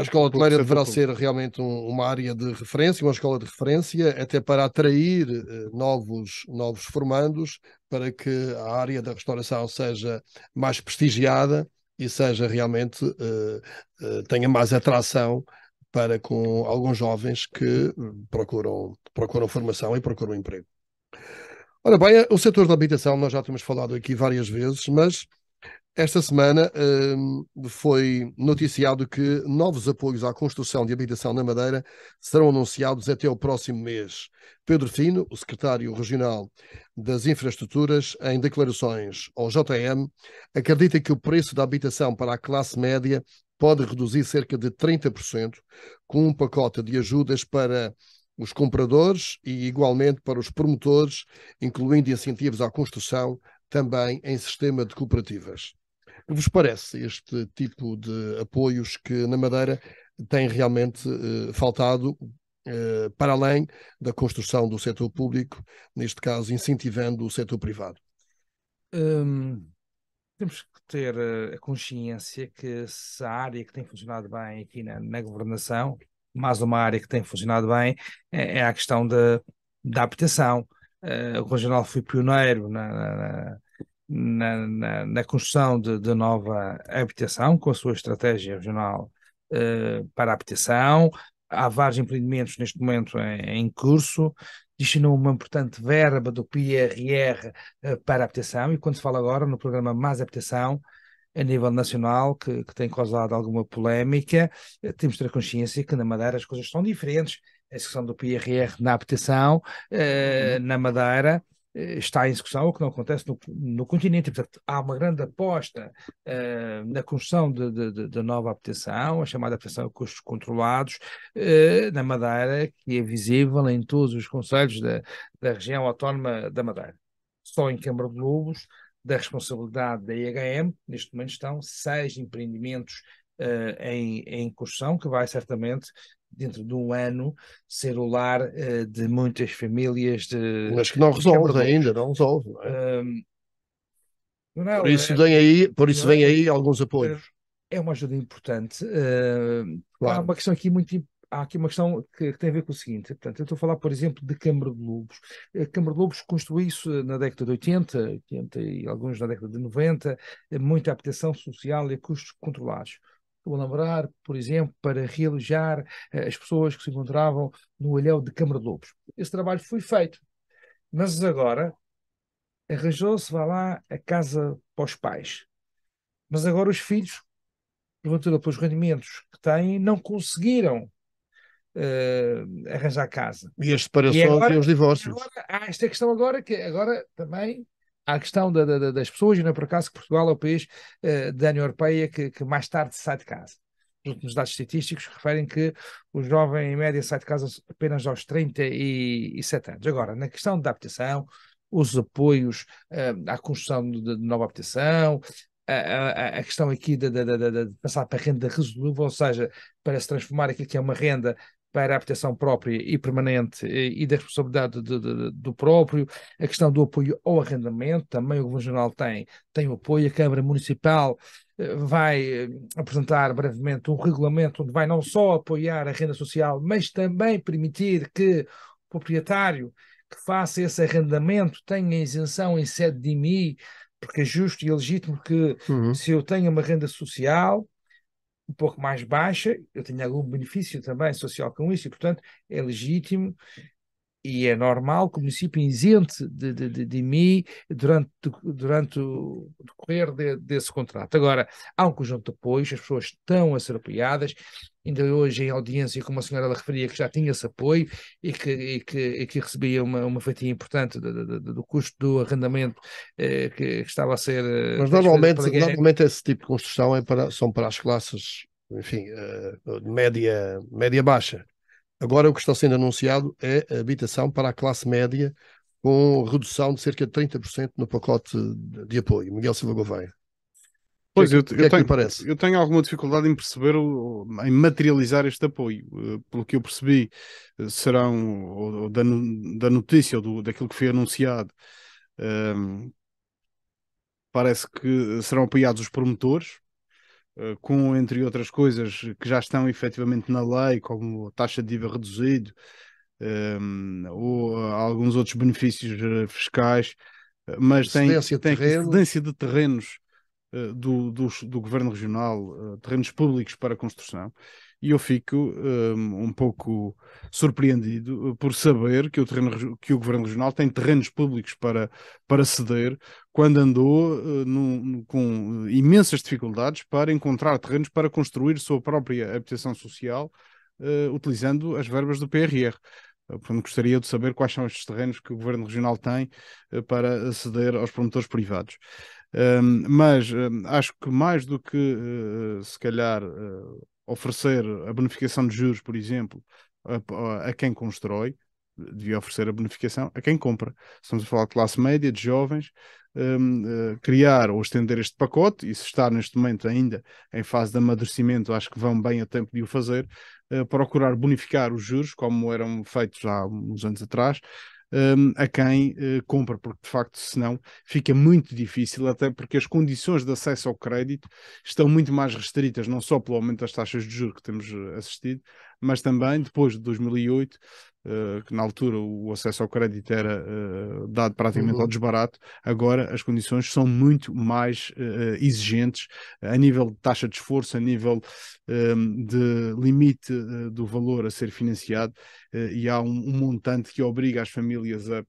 a escola hoteleira deverá ser realmente um, uma área de referência, uma escola de referência, até para atrair eh, novos, novos formandos, para que a área da restauração seja mais prestigiada e seja realmente uh, uh, tenha mais atração para com alguns jovens que procuram, procuram formação e procuram emprego. Ora bem, o setor da habitação nós já temos falado aqui várias vezes, mas esta semana hum, foi noticiado que novos apoios à construção de habitação na Madeira serão anunciados até o próximo mês. Pedro Fino, o secretário regional das Infraestruturas, em declarações ao JM, acredita que o preço da habitação para a classe média pode reduzir cerca de 30%, com um pacote de ajudas para os compradores e, igualmente, para os promotores, incluindo incentivos à construção, também em sistema de cooperativas. Que vos parece este tipo de apoios que na Madeira tem realmente eh, faltado, eh, para além da construção do setor público, neste caso incentivando o setor privado? Hum, temos que ter eh, a consciência que se a área que tem funcionado bem aqui na, na governação, mais uma área que tem funcionado bem, é, é a questão da habitação. Uh, o Regional foi pioneiro na, na, na, na, na construção de, de, nova habitação, com a sua estratégia regional eh, para a habitação. Há vários empreendimentos neste momento em, em curso, destinou uma importante verba do PRR eh, para a habitação e quando se fala agora no programa Mais Habitação, a nível nacional, que, que tem causado alguma polémica, eh, temos de ter consciência que na Madeira as coisas são diferentes. A questão do PRR na habitação, uhum. na Madeira, eh, está em execução o que não acontece no, no continente. Portanto, há uma grande aposta uh, na construção da nova habitação, a chamada habitação a custos controlados, uh, na Madeira, que é visível em todos os conselhos da, da região autónoma da Madeira. Só em Câmara de Lobos, da responsabilidade da IHM, neste momento estão seis empreendimentos uh, em, em construção, que vai certamente dentro de um ano, ser o lar uh, eh, de muitas famílias. De, Mas que não resolve ainda, não resolve. Não é? um, não, por isso, é vem aí, por isso é vem aí alguns apoios. É uma ajuda importante. Uh, claro. Há uma questão aqui muito Há aqui uma questão que, que, tem a ver com o seguinte, portanto, eu estou a falar, por exemplo, de Câmara de Lobos. A eh, Câmara de Lobos construiu isso na década de 80, 80 e alguns na década de 90, eh, muita habitação social e custos controlados. Estou a por exemplo, para realojar eh, as pessoas que se encontravam no Alhéu de Câmara de Lobos. Esse trabalho foi feito. Mas agora arranjou-se, vá lá, a casa para os pais. Mas agora os filhos, porventura pelos rendimentos que têm, não conseguiram uh, arranjar casa. E as separações e, agora, e os divórcios. agora, há esta questão agora que agora também à questão da, da, das pessoas, e não é por acaso que Portugal é o país uh, eh, da União Europeia que, que, mais tarde sai de casa. Os últimos dados estatísticos referem que o jovem, em média, sai de casa apenas aos 37 anos. Agora, na questão da habitação, os apoios uh, à construção de, de nova habitação, a, a, a, questão aqui de, de, de, de, passar para renda resolúvel, ou seja, para se transformar aquilo que é uma renda para a proteção própria e permanente eh, e da responsabilidade de, de, do próprio, a questão do apoio ao arrendamento, também o Governo Regional tem, tem o apoio, a Câmara Municipal eh, vai eh, apresentar brevemente um regulamento onde vai não só apoiar a renda social, mas também permitir que o proprietário que faça esse arrendamento tenha isenção em sede de IMI, porque é justo e é legítimo que uhum. se eu tenho uma renda social, um pouco mais baixa, eu tenho algum benefício também social com isso, e portanto é legítimo e é normal que o município isente de, de, de, de mim durante, durante o decorrer de, desse contrato. Agora, há um conjunto de apoios, as pessoas estão a ser apoiadas, ainda hoje em audiência, como a senhora ela referia, que já tinha esse apoio e que, e que, e que recebia uma, uma fatia importante do, do, do custo do arrendamento eh, que, que, estava a ser. Eh, Mas normalmente, normalmente esse tipo de construção é para, são para as classes, enfim, eh, média, média baixa. Agora o que está sendo anunciado é habitação para a classe média com redução de cerca de 30% no pacote de apoio. Miguel Silva Gouveia. Pois, é eu, eu, é tenho, parece? eu tenho alguma dificuldade em perceber, o, em materializar este apoio. Eh, pelo que eu percebi, eh, serão ou, da, da notícia ou do, daquilo que foi anunciado, um, ehm, parece que serão apoiados os promotores, eh, com, entre outras coisas, que já estão efetivamente na lei, como a taxa de IVA reduzido, um, ehm, ou alguns outros benefícios fiscais, mas tem, tem cedência de terrenos eh, do, do, do, governo regional, eh, terrenos públicos para construção, e eu fico um, eh, um, pouco surpreendido por saber que o, terreno, que o governo regional tem terrenos públicos para, para ceder, quando andou uh, com imensas dificuldades para encontrar terrenos para construir sua própria habitação social, utilizando as verbas do PRR. Eh, portanto, gostaria de saber quais são estes terrenos que o Governo Regional tem eh, para aceder aos promotores privados. Ehm, mas ehm, acho que mais do que, eh, se calhar, oferecer a bonificação de juros, por exemplo, a, a quem constrói, devia oferecer a bonificação a quem compra. Estamos a falar de classe média, de jovens, um, uh, eh, criar ou estender este pacote, e se está neste momento ainda em fase de amadurecimento, acho que vão bem a tempo de o fazer, uh, procurar bonificar os juros, como eram feitos há uns anos atrás, um, a quem uh, compra, porque de facto, senão fica muito difícil, até porque as condições de acesso ao crédito estão muito mais restritas, não só pelo aumento das taxas de juros que temos assistido, mas também depois de 2008 Uh, que na altura o acesso ao crédito era uh, dado praticamente uhum. ao desbarato, agora as condições são muito mais uh, exigentes a nível de taxa de esforço, a nível um, ehm, de limite do valor a ser financiado, e há um, um, montante que obriga as famílias a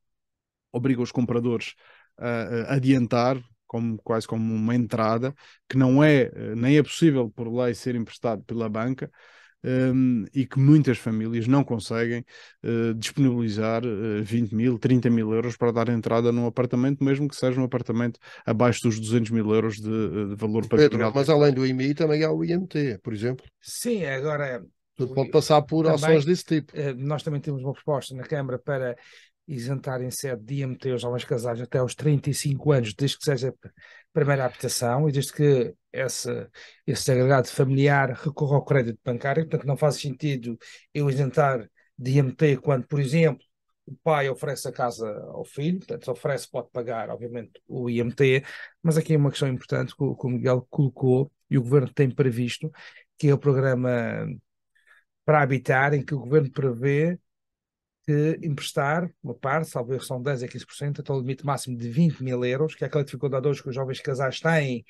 obriga os compradores a, a adiantar, como, quase como uma entrada, que não é, nem é possível por lei ser emprestado pela banca um, e que muitas famílias não conseguem uh, disponibilizar uh, eh, 20 mil, 30 mil euros para dar entrada num apartamento, mesmo que seja um apartamento abaixo dos 200 mil euros de, eh, de valor patrimonial. mas é além do IMI também há o IMT, por exemplo. Sim, agora... Tudo pode passar por também, ações desse tipo. Nós também temos uma proposta na Câmara para isentar em sede de IMT os jovens casados até aos 35 anos, desde que seja primeira habitação e desde que esse, esse agregado familiar recorra ao crédito bancário, portanto não faz sentido eu isentar de IMT quando, por exemplo, o pai oferece a casa ao filho, portanto se oferece pode pagar, obviamente, o IMT, mas aqui é uma questão importante que o, que o Miguel colocou e o Governo tem previsto, que é o programa para habitar, em que o Governo prevê que emprestar uma parte, salvo erro, são 10 a 15%, até o limite máximo de 20 mil euros, que é aquela dificuldade hoje que os jovens casais têm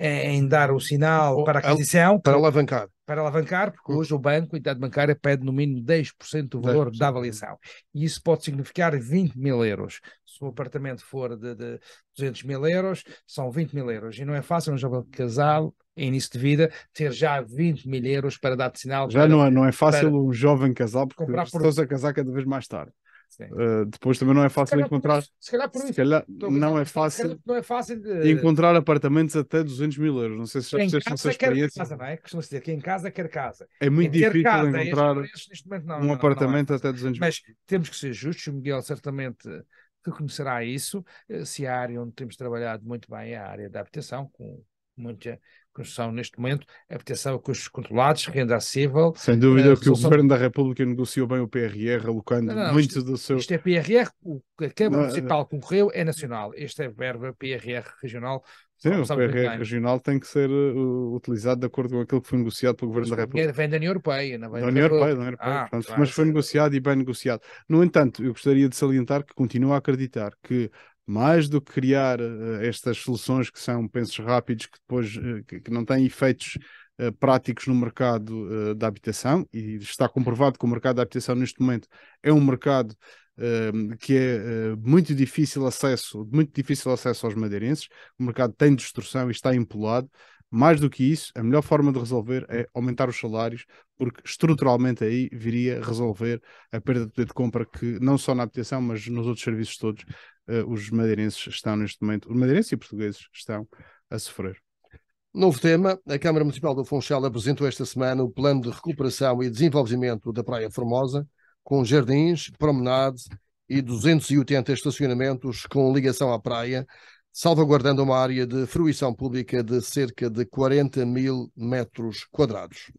é, em dar o sinal para aquisição. Para alavancar. Para alavancar, porque hum. hoje o banco, a entidade bancária, pede no mínimo 10% do valor 10%. da avaliação. E isso pode significar 20 mil euros. Se o apartamento for de, de 200 mil euros, são 20 mil euros. E não é fácil um jovem casal em início de vida, ter já 20 mil euros para dar de sinal. Já para, não, é, não é fácil um jovem casal, porque comprar por... a casar cada vez mais tarde. Uh, depois também não é fácil encontrar. se calhar por isso. É se calhar não é fácil. Não é fácil de... encontrar apartamentos até 200 mil euros. Não sei se já fizeste essa experiência. Casa, não é? Costuma dizer que em casa quer casa. É muito difícil casa, encontrar momento, não, um não, é apartamento até 200 mil. Mas temos que ser justos. O Miguel certamente reconhecerá isso. Eh, se a área onde temos trabalhado muito bem é a área da habitação, com muita são neste momento, a habitação a custos controlados, renda acessível. Sem dúvida eh, que o Governo da República negociou bem o PRR, alocando não, não, muito isto, do seu. Isto é PRR, o que a Câmara não, Municipal concorreu é nacional. Este é verba é PRR regional. Sim, o é PRR regional tem que ser uh, utilizado de acordo com aquilo que foi negociado pelo Governo mas da República. Vem da União Europeia, não vem da União Europeia, da União Europeia ah, portanto, claro, mas foi sim. negociado e bem negociado. No entanto, eu gostaria de salientar que continuo a acreditar que mais do que criar uh, estas soluções que são pensos rápidos que depois uh, que, que, não têm efeitos uh, práticos no mercado da habitação e está comprovado que o mercado da habitação neste momento é um mercado ehm, que é muito difícil acesso, muito difícil acesso aos madeirenses, o mercado tem destrução e está empolado, mais do que isso, a melhor forma de resolver é aumentar os salários, porque estruturalmente aí viria resolver a perda de poder de compra que não só na habitação, mas nos outros serviços todos uh, os madeirenses estão neste momento, os madeirenses e portugueses estão a sofrer. Novo tema, a Câmara Municipal do Funchal apresentou esta semana o Plano de Recuperação e Desenvolvimento da Praia Formosa, com jardins, promenade e 280 estacionamentos com ligação à praia, salvaguardando uma área de fruição pública de cerca de 40 mil metros quadrados.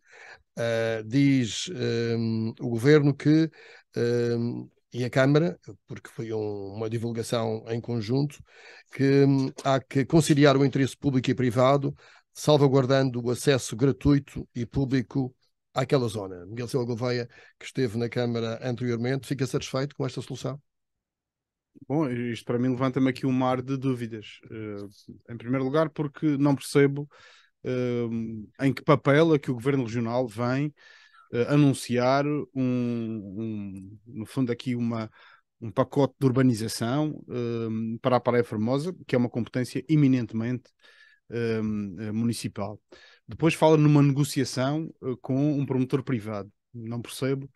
Uh, diz um, ehm, o governo que um, ehm, e a Câmara, porque foi um, uma divulgação em conjunto, que hum, há que conciliar o interesse público e privado, salvaguardando o acesso gratuito e público àquela zona. Miguel Silva Gouveia, que esteve na Câmara anteriormente, fica satisfeito com esta solução? Bom, isto para mim levanta-me aqui um mar de dúvidas. Eh, em primeiro lugar, porque não percebo eh, em que papel é que o Governo Regional vem uh, anunciar um, um, no fundo aqui uma, um pacote de urbanização ehm, para a Praia Formosa, que é uma competência eminentemente ehm, eh, municipal. Depois fala numa negociação uh, com um promotor privado. Não percebo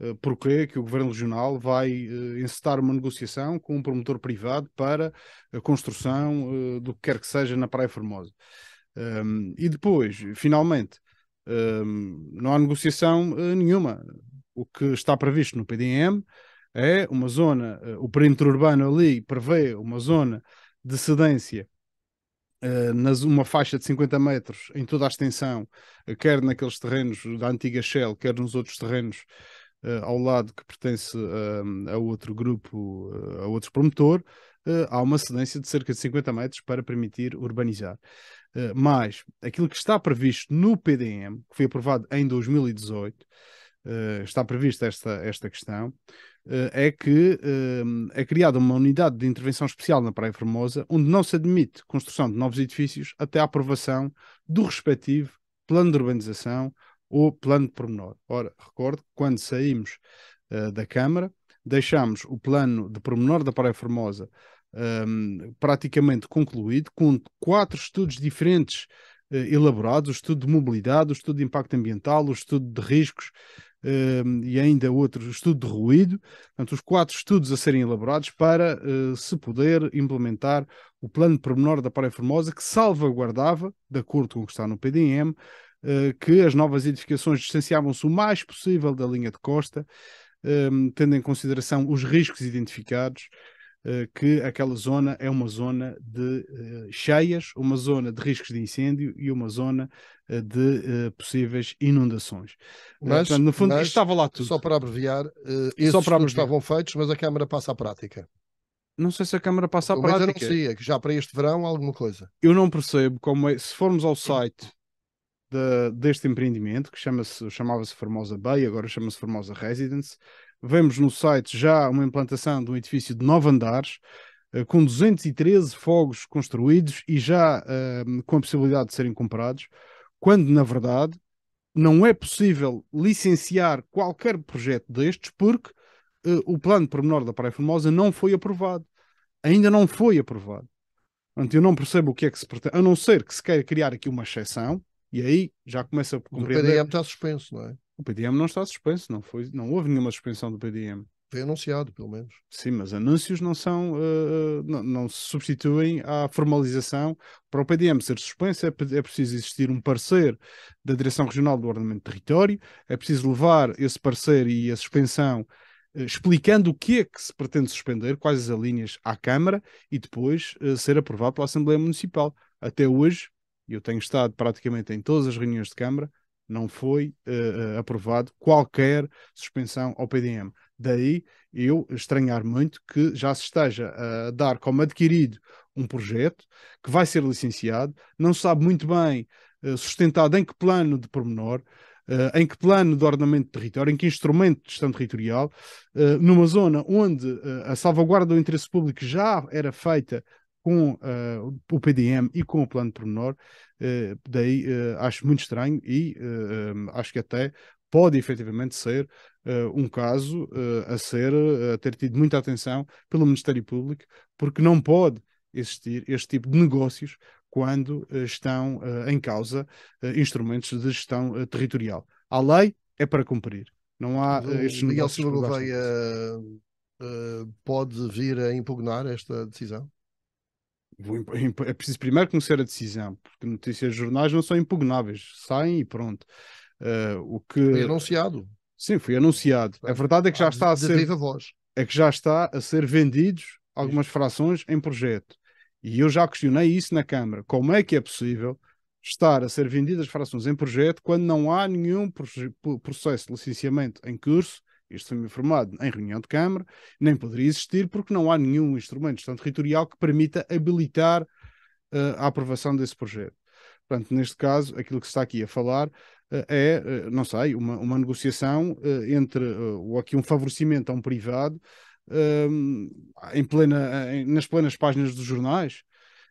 uh, porquê que o Governo Regional vai uh, encetar uma negociação com um promotor privado para a construção do que quer que seja na Praia Formosa. Um, ehm, e depois, finalmente, não há negociação eh, nenhuma. O que está previsto no PDM é uma zona, eh, o perímetro urbano ali prevê uma zona de cedência eh, nas, uma faixa de 50 metros em toda a extensão, quer naqueles terrenos da antiga Shell, quer nos outros terrenos ao lado que pertence a outro grupo, a outro promotor, há uma cedência de cerca de 50 metros para permitir urbanizar. Eh, mais aquilo que está previsto no PDM, que foi aprovado em 2018, eh, está prevista esta, esta questão, eh, é que é criada uma unidade de intervenção especial na Praia Formosa, onde não se admite construção de novos edifícios até a aprovação do respectivo plano de urbanização ou plano de pormenor. Ora, recordo que quando saímos da Câmara, deixámos o plano de pormenor da Praia Formosa um, praticamente concluído, com quatro estudos diferentes uh, elaborados: o estudo de mobilidade, o estudo de impacto ambiental, o estudo de riscos um, e ainda outro estudo de ruído. Portanto, os quatro estudos a serem elaborados para uh, se poder implementar o plano pormenor da Praia Formosa, que salvaguardava, de acordo com o que está no PDM, uh, eh, que as novas edificações distanciavam-se o mais possível da linha de costa. Um, tendo em consideração os riscos identificados, eh, que aquela zona é uma zona de eh, cheias, uma zona de riscos de incêndio e uma zona eh, de possíveis inundações. Mas, Portanto, no fundo, mas, estava lá tudo. Só para abreviar, esses só para abreviar. estavam feitos, mas a Câmara passa à prática. Não sei se a Câmara passa à prática. Mas anuncia é que já para este verão alguma coisa. Eu não percebo como é. Se formos ao site de, deste empreendimento, que chama-se, chamava-se Formosa Bay, agora chama-se Formosa Residence, vemos no site já uma implantação de um edifício de nove andares, eh, com 213 fogos construídos e já ehm, com a possibilidade de serem comprados, quando na verdade não é possível licenciar qualquer projeto destes porque eh, o plano pormenor da Praia Formosa não foi aprovado. Ainda não foi aprovado. Portanto, eu não percebo o que é que se pretende, a não ser que se queira criar aqui uma exceção, e aí já começa a compreender. O PDM está suspenso, não é? O PDM não está suspenso, não, foi, não houve nenhuma suspensão do PDM. Foi anunciado, pelo menos. Sim, mas anúncios não são, uh, não, se substituem à formalização. Para o PDM ser suspenso é, é preciso existir um parecer da Direção Regional do Ordenamento do Território, é preciso levar esse parecer e a suspensão eh, explicando o que é que se pretende suspender, quais as linhas à Câmara e depois uh, ser aprovado pela Assembleia Municipal. Até hoje, eu tenho estado praticamente em todas as reuniões de Câmara, não foi uh, aprovado qualquer suspensão ao PDM. Daí eu estranhar muito que já se esteja a dar como adquirido um projeto que vai ser licenciado, não sabe muito bem uh, sustentado em que plano de pormenor, Uh, em que plano de ordenamento de território, em que instrumento de gestão territorial, uh, numa zona onde uh, a salvaguarda do interesse público já era feita com uh, o PDM e com o plano de pormenor, uh, daí uh, acho muito estranho e um, acho que até pode efetivamente ser um caso a ser, a ter tido muita atenção pelo Ministério Público, porque não pode existir este tipo de negócios quando estão em causa instrumentos de gestão territorial. A lei é para cumprir. Não há o estes Miguel Silva Gouveia pode vir a impugnar esta decisão? Vou, é, é preciso primeiro conhecer a decisão, porque notícias de jornais não são impugnáveis, saem e pronto. Uh, o que... Foi anunciado. Sim, foi anunciado. A verdade é que já ah, está a ser. É que já está a ser vendidos algumas frações em projeto. E eu já questionei isso na Câmara. Como é que é possível estar a ser vendidas frações em projeto quando não há nenhum processo de licenciamento em curso isto foi-me informado é em reunião de Câmara, nem poderia existir porque não há nenhum instrumento de gestão territorial que permita habilitar uh, a aprovação desse projeto. Portanto, neste caso, aquilo que se está aqui a falar uh, é, uh, não sei, uma, uma negociação entre, ou aqui um favorecimento a um privado, ehm, em plena, nas plenas páginas dos jornais,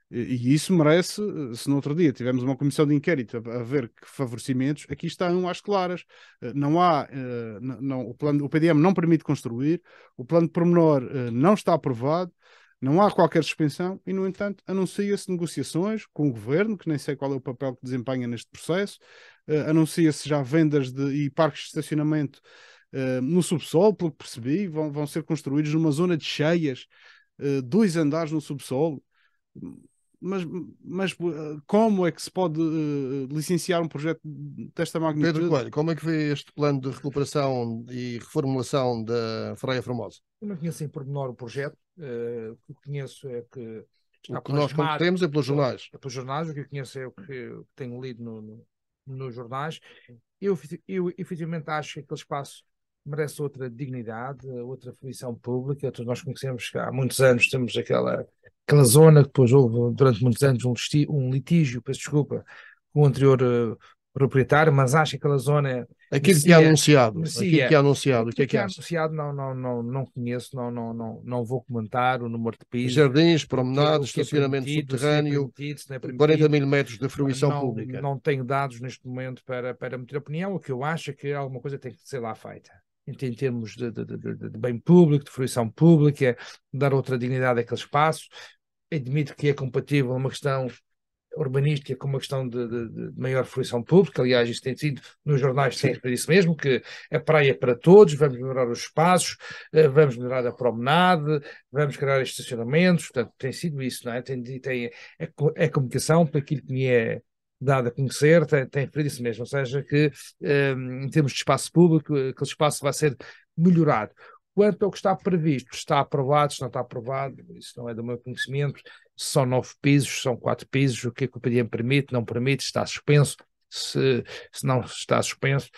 e isso merece, se no outro dia tivemos uma comissão de inquérito a, ver que favorecimentos, aqui estão às claras. Eh, não há, eh, não, o, plano, o PDM não permite construir, o plano de pormenor eh, não está aprovado, não há qualquer suspensão e, no entanto, anuncia-se negociações com o governo, que nem sei qual é o papel que desempenha neste processo, anuncia-se já vendas de, e parques de estacionamento no subsolo, pelo que percebi, vão, vão ser construídos numa zona de cheias, dois andares no subsolo mas, mas eh, como é que se pode uh, licenciar um projeto desta magnitude? Pedro Coelho, como é que vê este plano de recuperação e reformulação da Freia Formosa? Eu não conheço em pormenor o projeto, uh, o que conheço é que. O que nós conhecemos é pelos jornais. É pelos jornais, o que eu conheço é o que tenho lido no, no, nos jornais. Eu, eu efetivamente acho que aquele espaço merece outra dignidade, outra fruição pública. Todos nós conhecemos que há muitos anos temos aquela, aquela zona que depois houve durante muitos anos um, litígio, um litígio peço desculpa, com o anterior eh, proprietário, mas acho que aquela zona. É aquilo que é anunciado. Aquilo que é anunciado. O que é que é anunciado não, não, não, não conheço, não, não, não, não vou comentar o número de pisos, Jardins, é promenadas, é estacionamento subterrâneo, 40 mil metros de fruição pública. Não tenho dados neste momento para, para meter opinião. O que eu acho é que alguma coisa tem que ser lá feita em termos de, de, de, de, bem público, de fruição pública, é dar outra dignidade àquele espaço. Admito que é compatível uma questão urbanística com uma questão de, maior fruição pública. Aliás, isso tem sido nos jornais sempre isso mesmo, que a praia é para todos, vamos melhorar os espaços, eh, vamos melhorar a promenade, vamos criar estacionamentos. Portanto, tem sido isso, não é? Tem, tem a, a, a comunicação, para aquilo que me é dado a conhecer, tem, tem referido isso mesmo, ou seja, que ehm, em termos de espaço público, eh, aquele espaço vai ser melhorado. Quanto ao que está previsto, está aprovado, se não está aprovado, isso não é do meu conhecimento, são nove pisos, são quatro pisos, o que é que o PDM permite, não permite, está suspenso, se, se não está suspenso,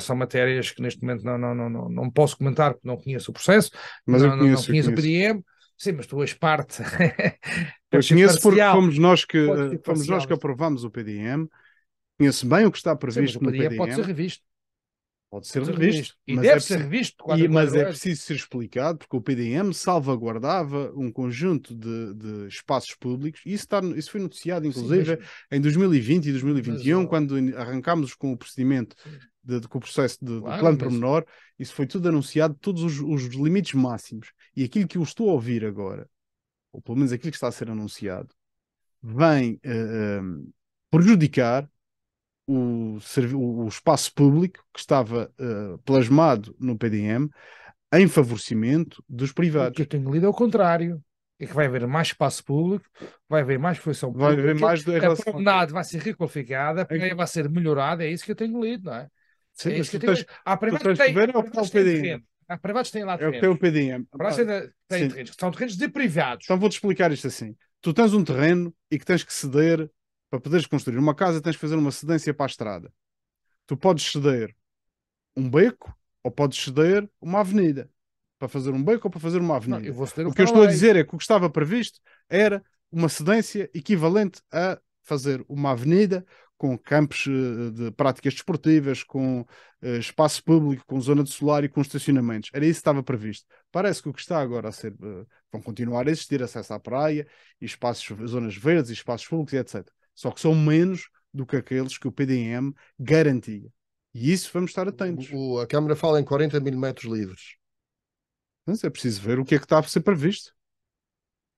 são matérias que neste momento não, não, não, não, não posso comentar porque não conheço o processo, Mas não, eu conheço, não, não conheço, conheço, o PDM, Sim, mas tu és parte. Eu é tipo conheço porque fomos nós que, tipo fomos nós que aprovámos o PDM. Conheço bem o que está previsto Sim, no PDM. Pode ser revisto. Pode ser, revisto, revisto. E deve é ser revisto. E, mas é preciso ser explicado, porque o PDM salvaguardava um conjunto de, de espaços públicos, e isso, está, isso foi noticiado, inclusive, Sim, em 2020 e 2021, mas, quando arrancámos com o procedimento de, de, com o processo de, claro, do plano mas... pormenor, isso foi tudo anunciado, todos os, os, limites máximos. E aquilo que eu estou a ouvir agora, ou pelo menos aquilo que está a ser anunciado, vem uh, eh, um, ehm, prejudicar o, o, espaço público que estava uh, plasmado no PDM em favorecimento dos privados. O que eu tenho lido é o contrário. É que vai haver mais espaço público, vai haver mais função pública. Vai haver mais a promenade vai ser requalificada, a praia vai ser melhorada, é isso que eu tenho lido, não é? Sim, é, mas tu tens, há privados que têm. Há privados têm lá terrenos. É o PDM. É terrenos, são terrenos de privados. Então vou-te explicar isto assim. Tu tens um terreno e que tens que ceder para poderes construir uma casa, tens que fazer uma cedência para a estrada. Tu podes ceder um beco ou podes ceder uma avenida para fazer um beco ou para fazer uma avenida. Não, o que eu lei. estou a é. dizer é que o que estava previsto era uma cedência equivalente a fazer uma avenida com campos eh, de práticas desportivas, com eh, espaço público, com zona de solar e com estacionamentos. Era isso que estava previsto. Parece que o que está agora a ser. Eh, vão continuar a existir acesso à praia, espaços, zonas verdes, espaços públicos, etc. Só que são menos do que aqueles que o PDM garantia. E isso vamos estar atentos. O, a Câmara fala em 40 mil metros livres. Mas é preciso ver o que é que está a ser previsto.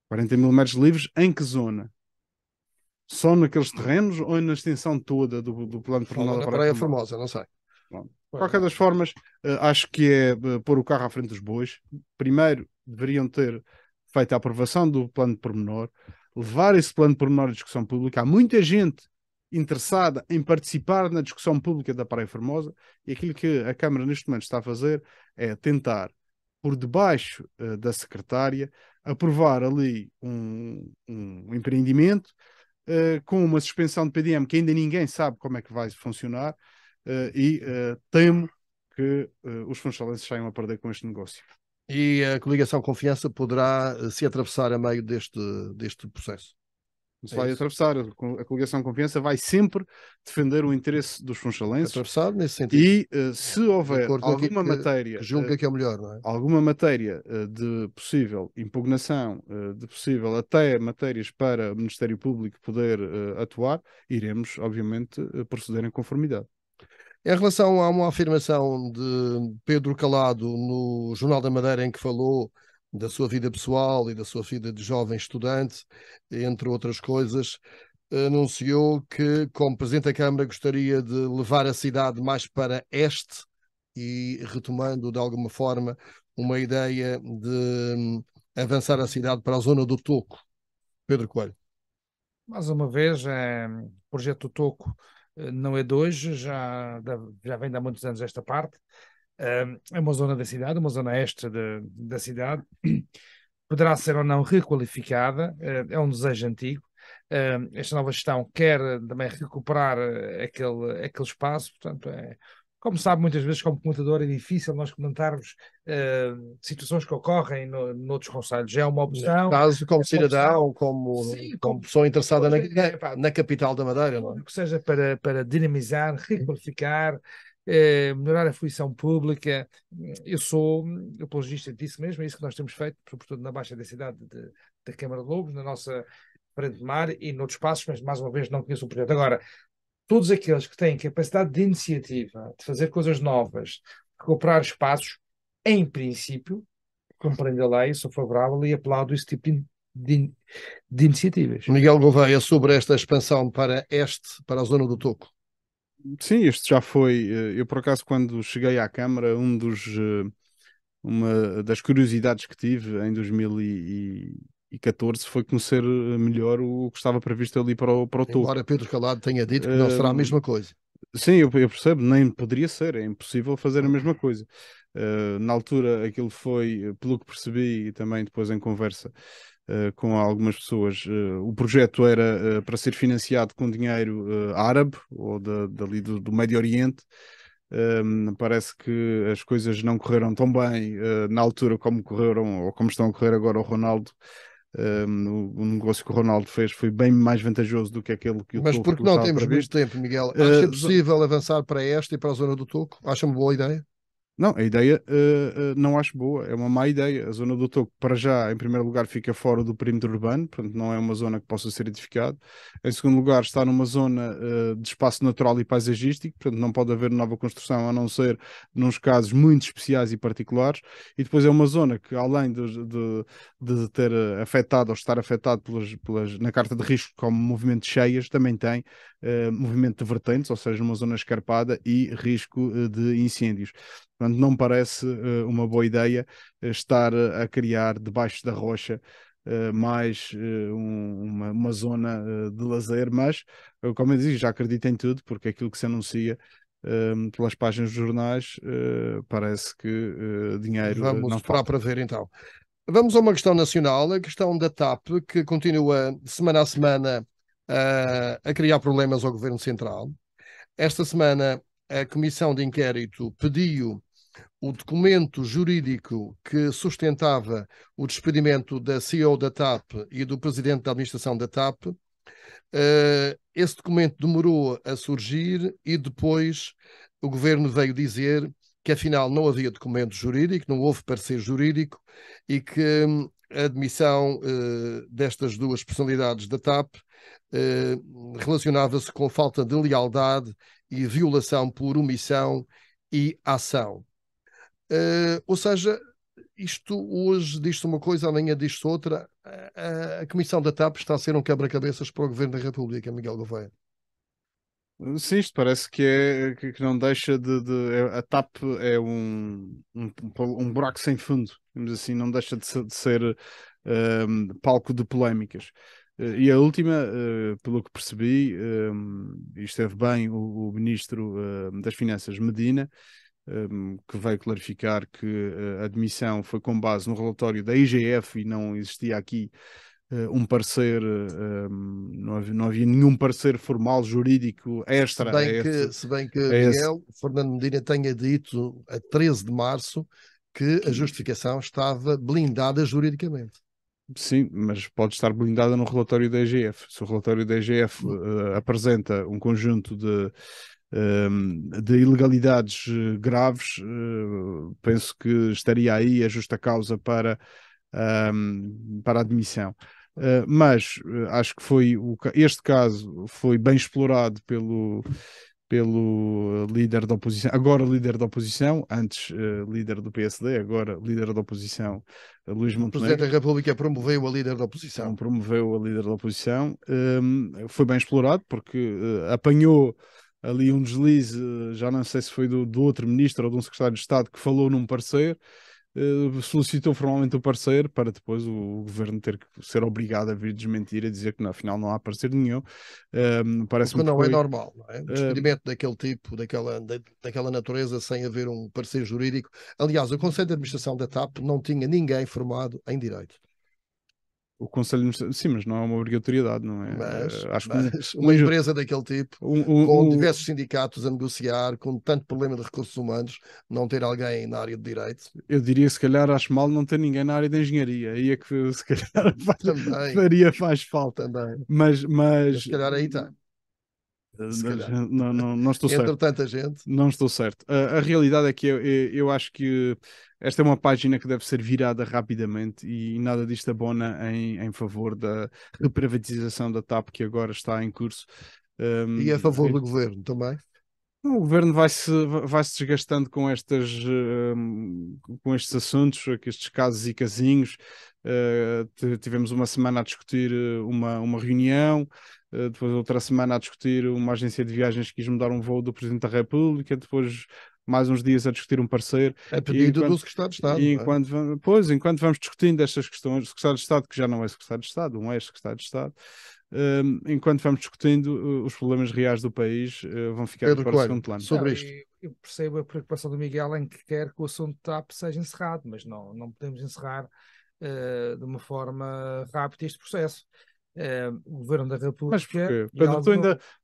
40 mil metros livres em que zona? só naqueles terrenos ou na extensão toda do, do plano de Formosa? da Praia Formosa, não sei. De qualquer das formas, eh, acho que é eh, pôr o carro à frente dos bois. Primeiro, deveriam ter feito a aprovação do plano de pormenor, levar esse plano de pormenor à discussão pública. Há muita gente interessada em participar na discussão pública da Praia Formosa e aquilo que a Câmara neste momento está a fazer é tentar, por debaixo uh, da secretária, aprovar ali um, um empreendimento uh, com uma suspensão de PDM que ainda ninguém sabe como é que vai funcionar uh, e eh, temo que os funcionários saiam a perder com este negócio. E a coligação confiança poderá se atravessar a meio deste, deste processo? Isso é vai isso. atravessar. A coligação de confiança vai sempre defender o interesse dos funchalenses. Atravessado nesse sentido. E uh, se houver alguma que, matéria. Que julga eh, que é melhor, não é? Alguma matéria uh, de possível impugnação, uh, de possível até matérias para o Ministério Público poder atuar, iremos, obviamente, proceder em conformidade. Em relação a uma afirmação de Pedro Calado no Jornal da Madeira, em que falou da sua vida pessoal e da sua vida de jovem estudante, entre outras coisas, anunciou que, como Presidente da Câmara, gostaria de levar a cidade mais para este e retomando, de alguma forma, uma ideia de hum, avançar a cidade para a zona do Toco. Pedro Coelho. Mais uma vez, é, o projeto do Toco eh, não é de hoje, já, já vem de há muitos anos esta parte é uma zona da cidade, uma zona extra de, da cidade, poderá ser ou não requalificada, eh, é um desejo antigo. Esta nova gestão quer eh, também recuperar eh, aquele, aquele espaço, portanto, é, como sabe, muitas vezes, como comentador, é difícil nós comentarmos situações que ocorrem no, noutros conselhos. É uma opção. No caso, como é cidadão, como, Sim, como, como, pessoa interessada na, na, na, capital da Madeira. Não é? Que seja para, para dinamizar, requalificar, eh, melhorar a fruição pública. Eu sou apologista disso mesmo, é isso que nós temos feito, sobretudo na Baixa Densidade de, da Câmara de Lobos, na nossa Frente de Mar e noutros espaços, mas mais uma vez não conheço o projeto. Agora, todos aqueles que têm capacidade de iniciativa, de fazer coisas novas, de recuperar espaços, em princípio, compreendo a lei, sou favorável e aplaudo esse tipo de de, de, iniciativas. Miguel Gouveia, sobre esta expansão para este, para a zona do Toco. Sim, este já foi. Eh, eu, por acaso, quando cheguei à Câmara, um dos, eh, uma das curiosidades que tive em 2014 foi conhecer eh, melhor o que estava previsto ali para o, para o topo. Embora Pedro Calado tenha dito que não será a mesma coisa. Sim, eu, eu percebo, nem poderia ser, é impossível fazer a mesma coisa. Uh, na altura, aquilo foi, pelo que percebi e também depois em conversa, eh, com algumas pessoas. Eh, o projeto era eh, para ser financiado com dinheiro árabe ou da, dali do, do Médio Oriente. Um, ehm, parece que as coisas não correram tão bem na altura como correram ou como estão a correr agora o Ronaldo. Um, ehm, o negócio que o Ronaldo fez foi bem mais vantajoso do que aquele que o Mas porque não temos muito tempo, Miguel? Acha uh, possível avançar para esta e para a zona do Toco? Acha-me boa ideia? Não, a ideia uh, uh, não acho boa, é uma má ideia. A zona do Toco, para já, em primeiro lugar, fica fora do perímetro urbano, portanto, não é uma zona que possa ser edificada. Em segundo lugar, está numa zona uh, de espaço natural e paisagístico, portanto, não pode haver nova construção, a não ser nos casos muito especiais e particulares. E depois é uma zona que, além de, de, de ter afetado ou estar afetado pelas, pelas, na carta de risco como movimento de cheias, também tem movimento de vertentes, ou seja, uma zona escarpada e risco de incêndios. Portanto, não parece uh, uma boa ideia eh, estar eh, a criar debaixo da rocha uh, mais uh, um, uma, uma, zona de lazer, mas, como eu disse, já acredito em tudo, porque aquilo que se anuncia ehm, pelas páginas dos jornais parece que dinheiro. Vamos não esperar para ver então. Vamos a uma questão nacional, a questão da TAP, que continua semana a semana a criar problemas ao Governo Central. Esta semana a Comissão de Inquérito pediu o documento jurídico que sustentava o despedimento da CEO da TAP e do presidente da administração da TAP. Eh, esse documento demorou a surgir e depois o governo veio dizer que afinal não havia documento jurídico, não houve parecer jurídico e que hum, a admissão eh, destas duas personalidades da TAP eh, relacionava-se com falta de lealdade e violação por omissão e ação. Uh, ou seja, isto hoje diz-se uma coisa, amanhã diz-se outra. A, eh, a, eh, a, Comissão da TAP está a ser um quebra-cabeças para o Governo da República, Miguel Gouveia. Sim, isto parece que, é, que não deixa de. de é, a TAP é um, um, um, buraco sem fundo, digamos assim, não deixa de ser, de ser um, ehm, palco de polémicas. E a última, pelo que percebi, ehm, e esteve bem o Ministro ehm, das Finanças Medina, um, ehm, que veio clarificar que eh, a admissão foi com base no relatório da IGF e não existia aqui eh, um parecer, um, ehm, não, havia, não, havia, nenhum parecer formal jurídico extra. Se bem este, que, se bem que Miguel, Fernando Medina tenha dito a 13 de março que a justificação estava blindada juridicamente. Sim, mas pode estar blindada no relatório da IGF Se o relatório da IGF uh, hum. eh, apresenta um conjunto de, de ilegalidades eh, graves, eh, penso que estaria aí a justa causa para, para admissão. Eh, mas acho que foi o, este caso foi bem explorado pelo, pelo líder da oposição, agora líder da oposição, antes líder do PSD, agora líder da oposição, Luís Montenegro. O Presidente da República promoveu a líder da oposição. Então, promoveu a líder da oposição. foi bem explorado porque apanhou ali um deslize, já não sei se foi do, do outro ministro ou de um secretário de Estado que falou num parecer, eh, solicitou formalmente o parecer para depois o, o, governo ter que ser obrigado a vir desmentir e dizer que não, afinal não há parecer nenhum. Um, ehm, parece que não é foi... é normal, não é? Um experimento eh, uh... daquele tipo, daquela, da, daquela natureza, sem haver um parecer jurídico. Aliás, o Conselho de Administração da TAP não tinha ninguém formado em direito. O Conselho de sim, mas não é uma obrigatoriedade, não é? Mas, eh, Acho mas uma, uma empresa daquele tipo, um, um, com um, diversos sindicatos a negociar, com tanto problema de recursos humanos, não ter alguém na área de direito. Eu diria, se calhar, acho mal não ter ninguém na área de engenharia. Aí é que, se calhar, faz, faria faz falta. Também. Mas, mas... se calhar aí está. Eh, não, não, não, estou certo. Entre tanta gente. Não estou certo. A, a realidade é que eu, eu, eu acho que esta é uma página que deve ser virada rapidamente e nada disto abona em, em favor da reprivatização da TAP que agora está em curso. Um, e é a favor do governo também? O governo vai-se vai -se desgastando com, estas, hum, com estes assuntos, com estes casos e casinhos. Eh, tivemos uma semana a discutir eh, uma, uma reunião, eh, depois outra semana a discutir uma agência de viagens que quis mudar um voo do Presidente da República, depois mais uns dias a discutir um parecer. A pedido enquanto, do Secretário de Estado. E é? enquanto, é? Pois, enquanto vamos discutindo estas questões, o Secretário de Estado, que já não é Secretário de Estado, um ex-Secretário de Estado, um, enquanto vamos discutindo uh, os problemas reais do país, uh, vão ficar Pedro para Coelho, o segundo plano. Sobre isto. Eu percebo a preocupação do Miguel em que quer que o assunto TAP seja encerrado, mas não, não podemos encerrar uh, de uma forma rápida este processo. Uh, o Governo da República. Mas porquê?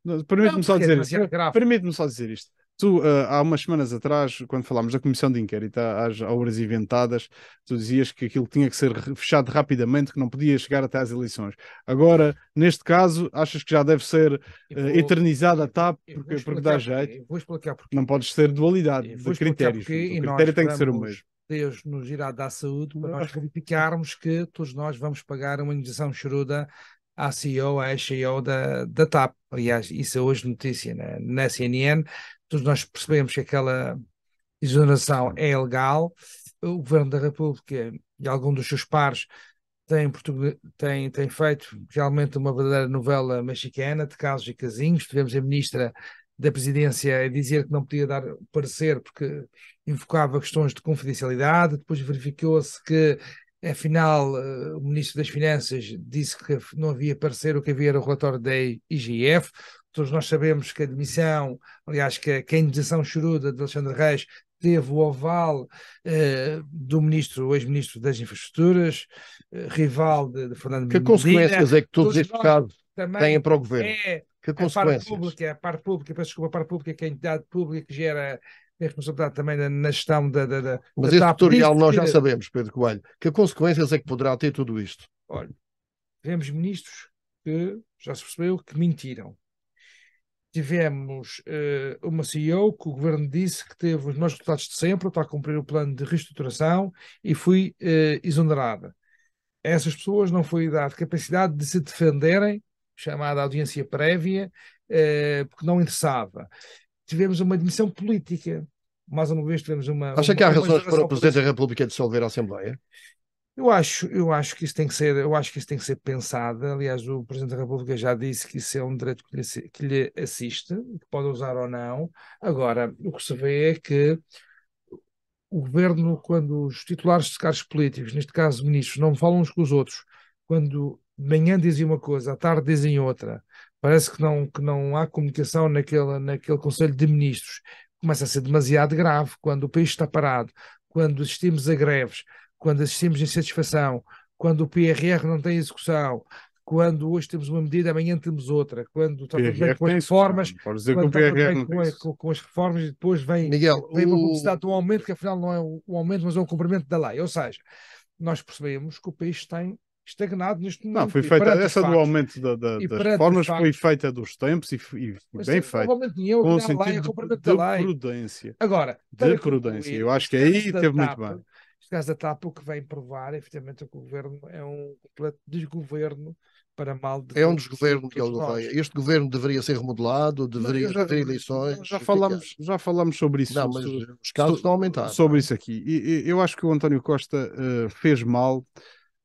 Pedro, Permite-me só é Permite-me só dizer isto Tu, uh, há umas semanas atrás, quando falámos da comissão de inquérito às obras inventadas, tu dizias que aquilo tinha que ser fechado rapidamente, que não podia chegar até às eleições. Agora, neste caso, achas que já deve ser uh, eternizada a TAP porque, porque dá jeito? Vou explicar porque. Não podes ter dualidade de critérios. Porque, o critério tem que ser o mesmo. Deus nos irá dar saúde para nós verificarmos que todos nós vamos pagar uma injeção choruda à CEO, à ex-CEO da, da TAP. Aliás, isso é hoje notícia né? na CNN, todos nós percebemos que aquela exoneração é ilegal. O Governo da República e algum dos seus pares têm, têm, têm feito realmente uma verdadeira novela mexicana de casos e casinhos. Tivemos a Ministra da Presidência a dizer que não podia dar parecer porque invocava questões de confidencialidade. Depois verificou-se que Afinal, eh, o Ministro das Finanças disse que não havia parecer, o que havia era o relatório da IGF todos nós sabemos que a demissão, aliás, que, que a indenização choruda de Alexandre Reis teve o oval eh, do ministro, ex-ministro das Infraestruturas, eh, rival de, de Fernando Que Medina. consequências é que todos, todos estes casos têm para o governo? É que a parte pública, a parte pública, peço desculpa, a parte pública, que é a entidade pública que gera tem responsabilidade também na, na gestão da, da, da Mas da esse tutorial nós já sabemos, Pedro Coelho. Que consequências é que poderá ter tudo isto? Olha, vemos ministros que já se percebeu que mentiram. Tivemos uh, uma CEO que o governo disse que teve os melhores resultados de sempre, está a cumprir o plano de reestruturação e foi uh, eh, exonerada. A essas pessoas não foi dada capacidade de se defenderem, chamada audiência prévia, uh, porque não interessava. Tivemos uma admissão política. Mais uma vez tivemos uma. Acha uma, que há razões para o Presidente da República dissolver a Assembleia? Eu acho, eu acho que isso tem que ser, eu acho que isso tem que ser pensado. Aliás, o Presidente da República já disse que isso é um direito que lhe, que lhe assiste, que pode usar ou não. Agora, o que se vê é que o governo, quando os titulares de cargos políticos, neste caso ministros, não falam uns com os outros, quando de manhã dizem uma coisa, à tarde dizem outra, parece que não, que não há comunicação naquele, naquele Conselho de Ministros. Começa a ser demasiado grave quando o país está parado, quando assistimos a greves quando assistimos insatisfação, quando o PRR não tem execução, quando hoje temos uma medida, amanhã temos outra, quando está tudo bem com as reformas, está tudo bem com, com, as reformas e depois vem, Miguel, vem uma publicidade de um aumento que afinal não é um aumento, mas é um cumprimento da lei. Ou seja, nós percebemos que o país tem estagnado neste momento. Não, foi feita essa do aumento da, da, das reformas foi feita dos tempos e, e bem feita. É com o sentido lei, de, de, prudência. Agora, de prudência. Eu acho que é aí esteve muito bem este caso da TAP, o que vem provar, efetivamente, que o governo é um completo desgoverno para mal de. É um desgoverno que ele Oliveira. Este governo deveria ser remodelado, deveria já, ter eleições. Já falamos, já falamos sobre isso. Não, mas eh, os casos estão a aumentar. É? Sobre não. isso aqui. E, eu acho que o António Costa uh, fez mal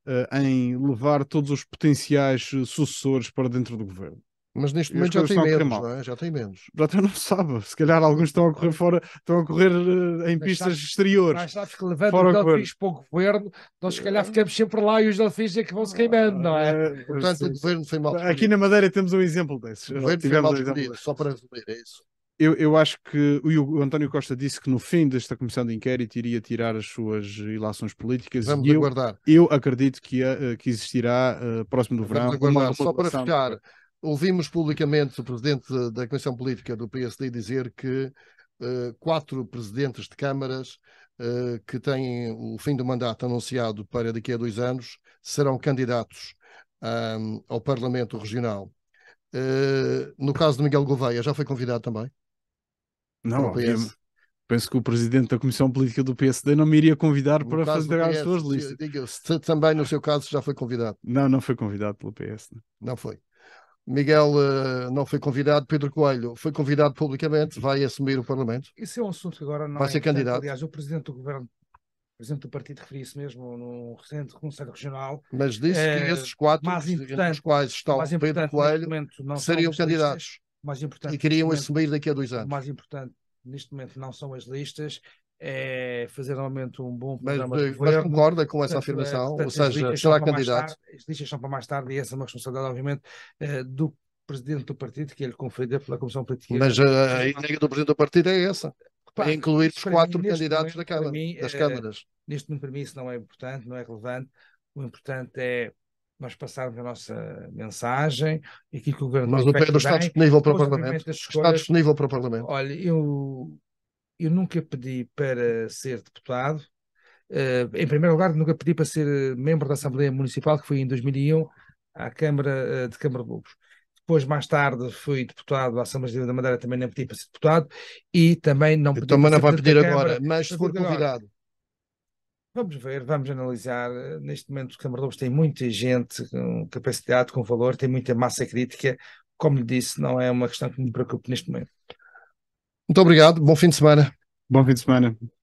uh, em levar todos os potenciais sucessores para dentro do governo. Mas neste momento já tem, menos, é? já tem menos, já tem menos. não sabe. Se calhar alguns estão a correr fora, estão a correr eh, em mas pistas exteriores. Mas sabes que levando fora os delfins para o governo, nós se calhar eh, ficamos sempre lá e os delfins é que vão se queimando, não é? Portanto, eh, o é governo foi mal. Aqui na Madeira temos um exemplo desses. O governo Tivemos foi mal escolhido, só para resumir, é isso. Eu, eu, acho que o, o, António Costa disse que no fim desta comissão de inquérito iria tirar as suas ilações políticas. Vamos eu, aguardar. Eu acredito que, que existirá uh, próximo do Vamos verão. Aguardar. Só para ficar, Ouvimos publicamente o presidente da Comissão Política do PSD dizer que uh, quatro presidentes de câmaras uh, que têm o fim do mandato anunciado para daqui a dois anos serão candidatos um, ao Parlamento Regional. Uh, no caso de Miguel Gouveia, já foi convidado também? Não, penso que o presidente da Comissão Política do PSD não me iria convidar no para fazer as suas listas. Diga, se também no seu caso já foi convidado. Não, não foi convidado pelo PS. não foi. Miguel uh, não foi convidado, Pedro Coelho foi convidado publicamente, vai assumir o Parlamento. Isso é um assunto que agora não vai é ser candidato. Aliás, o Presidente do Governo, o Presidente do Partido referia-se mesmo num recente Conselho Regional. Mas disse é, que eh, esses quatro, entre os quais está o Pedro Coelho, seriam candidatos. Mais importante, e queriam assumir daqui a dois anos. O mais importante neste momento não são as listas, é fazer realmente um bom programa mas, Mas concorda com essa afirmação? Portanto, ou seja, será candidato? as listas são para mais tarde e essa é uma responsabilidade, obviamente, eh, do presidente do partido que ele é conferida pela Comissão Política. Mas eh, a ideia do presidente do partido é essa. Claro, é incluir os quatro mim, candidatos momento, da Câmara, mim, das eh, câmaras. neste momento, para mim, isso não é importante, não é relevante. O importante é nós passarmos a nossa mensagem e aquilo que o governo Mas o Pedro está disponível para o Parlamento. Está disponível para o Parlamento. Olha, eu eu nunca pedi para ser deputado. Uh, em primeiro lugar, nunca pedi para ser eh, membro da Assembleia Municipal, que foi em 2001, à Câmara uh, de Câmara de Lobos. Depois, mais tarde, fui deputado à Assembleia da Madeira, também não pedi para ser deputado e também não pedi Também então, não vai pedir agora, Câmara, mas se for convidado. Vamos ver, vamos analisar. Neste momento, o Câmara de Lobos tem muita gente com capacidade, com valor, tem muita massa crítica. Como lhe disse, não é uma questão que me preocupe neste momento. Muito obrigado, bom fim de semana. Bom fim de semana.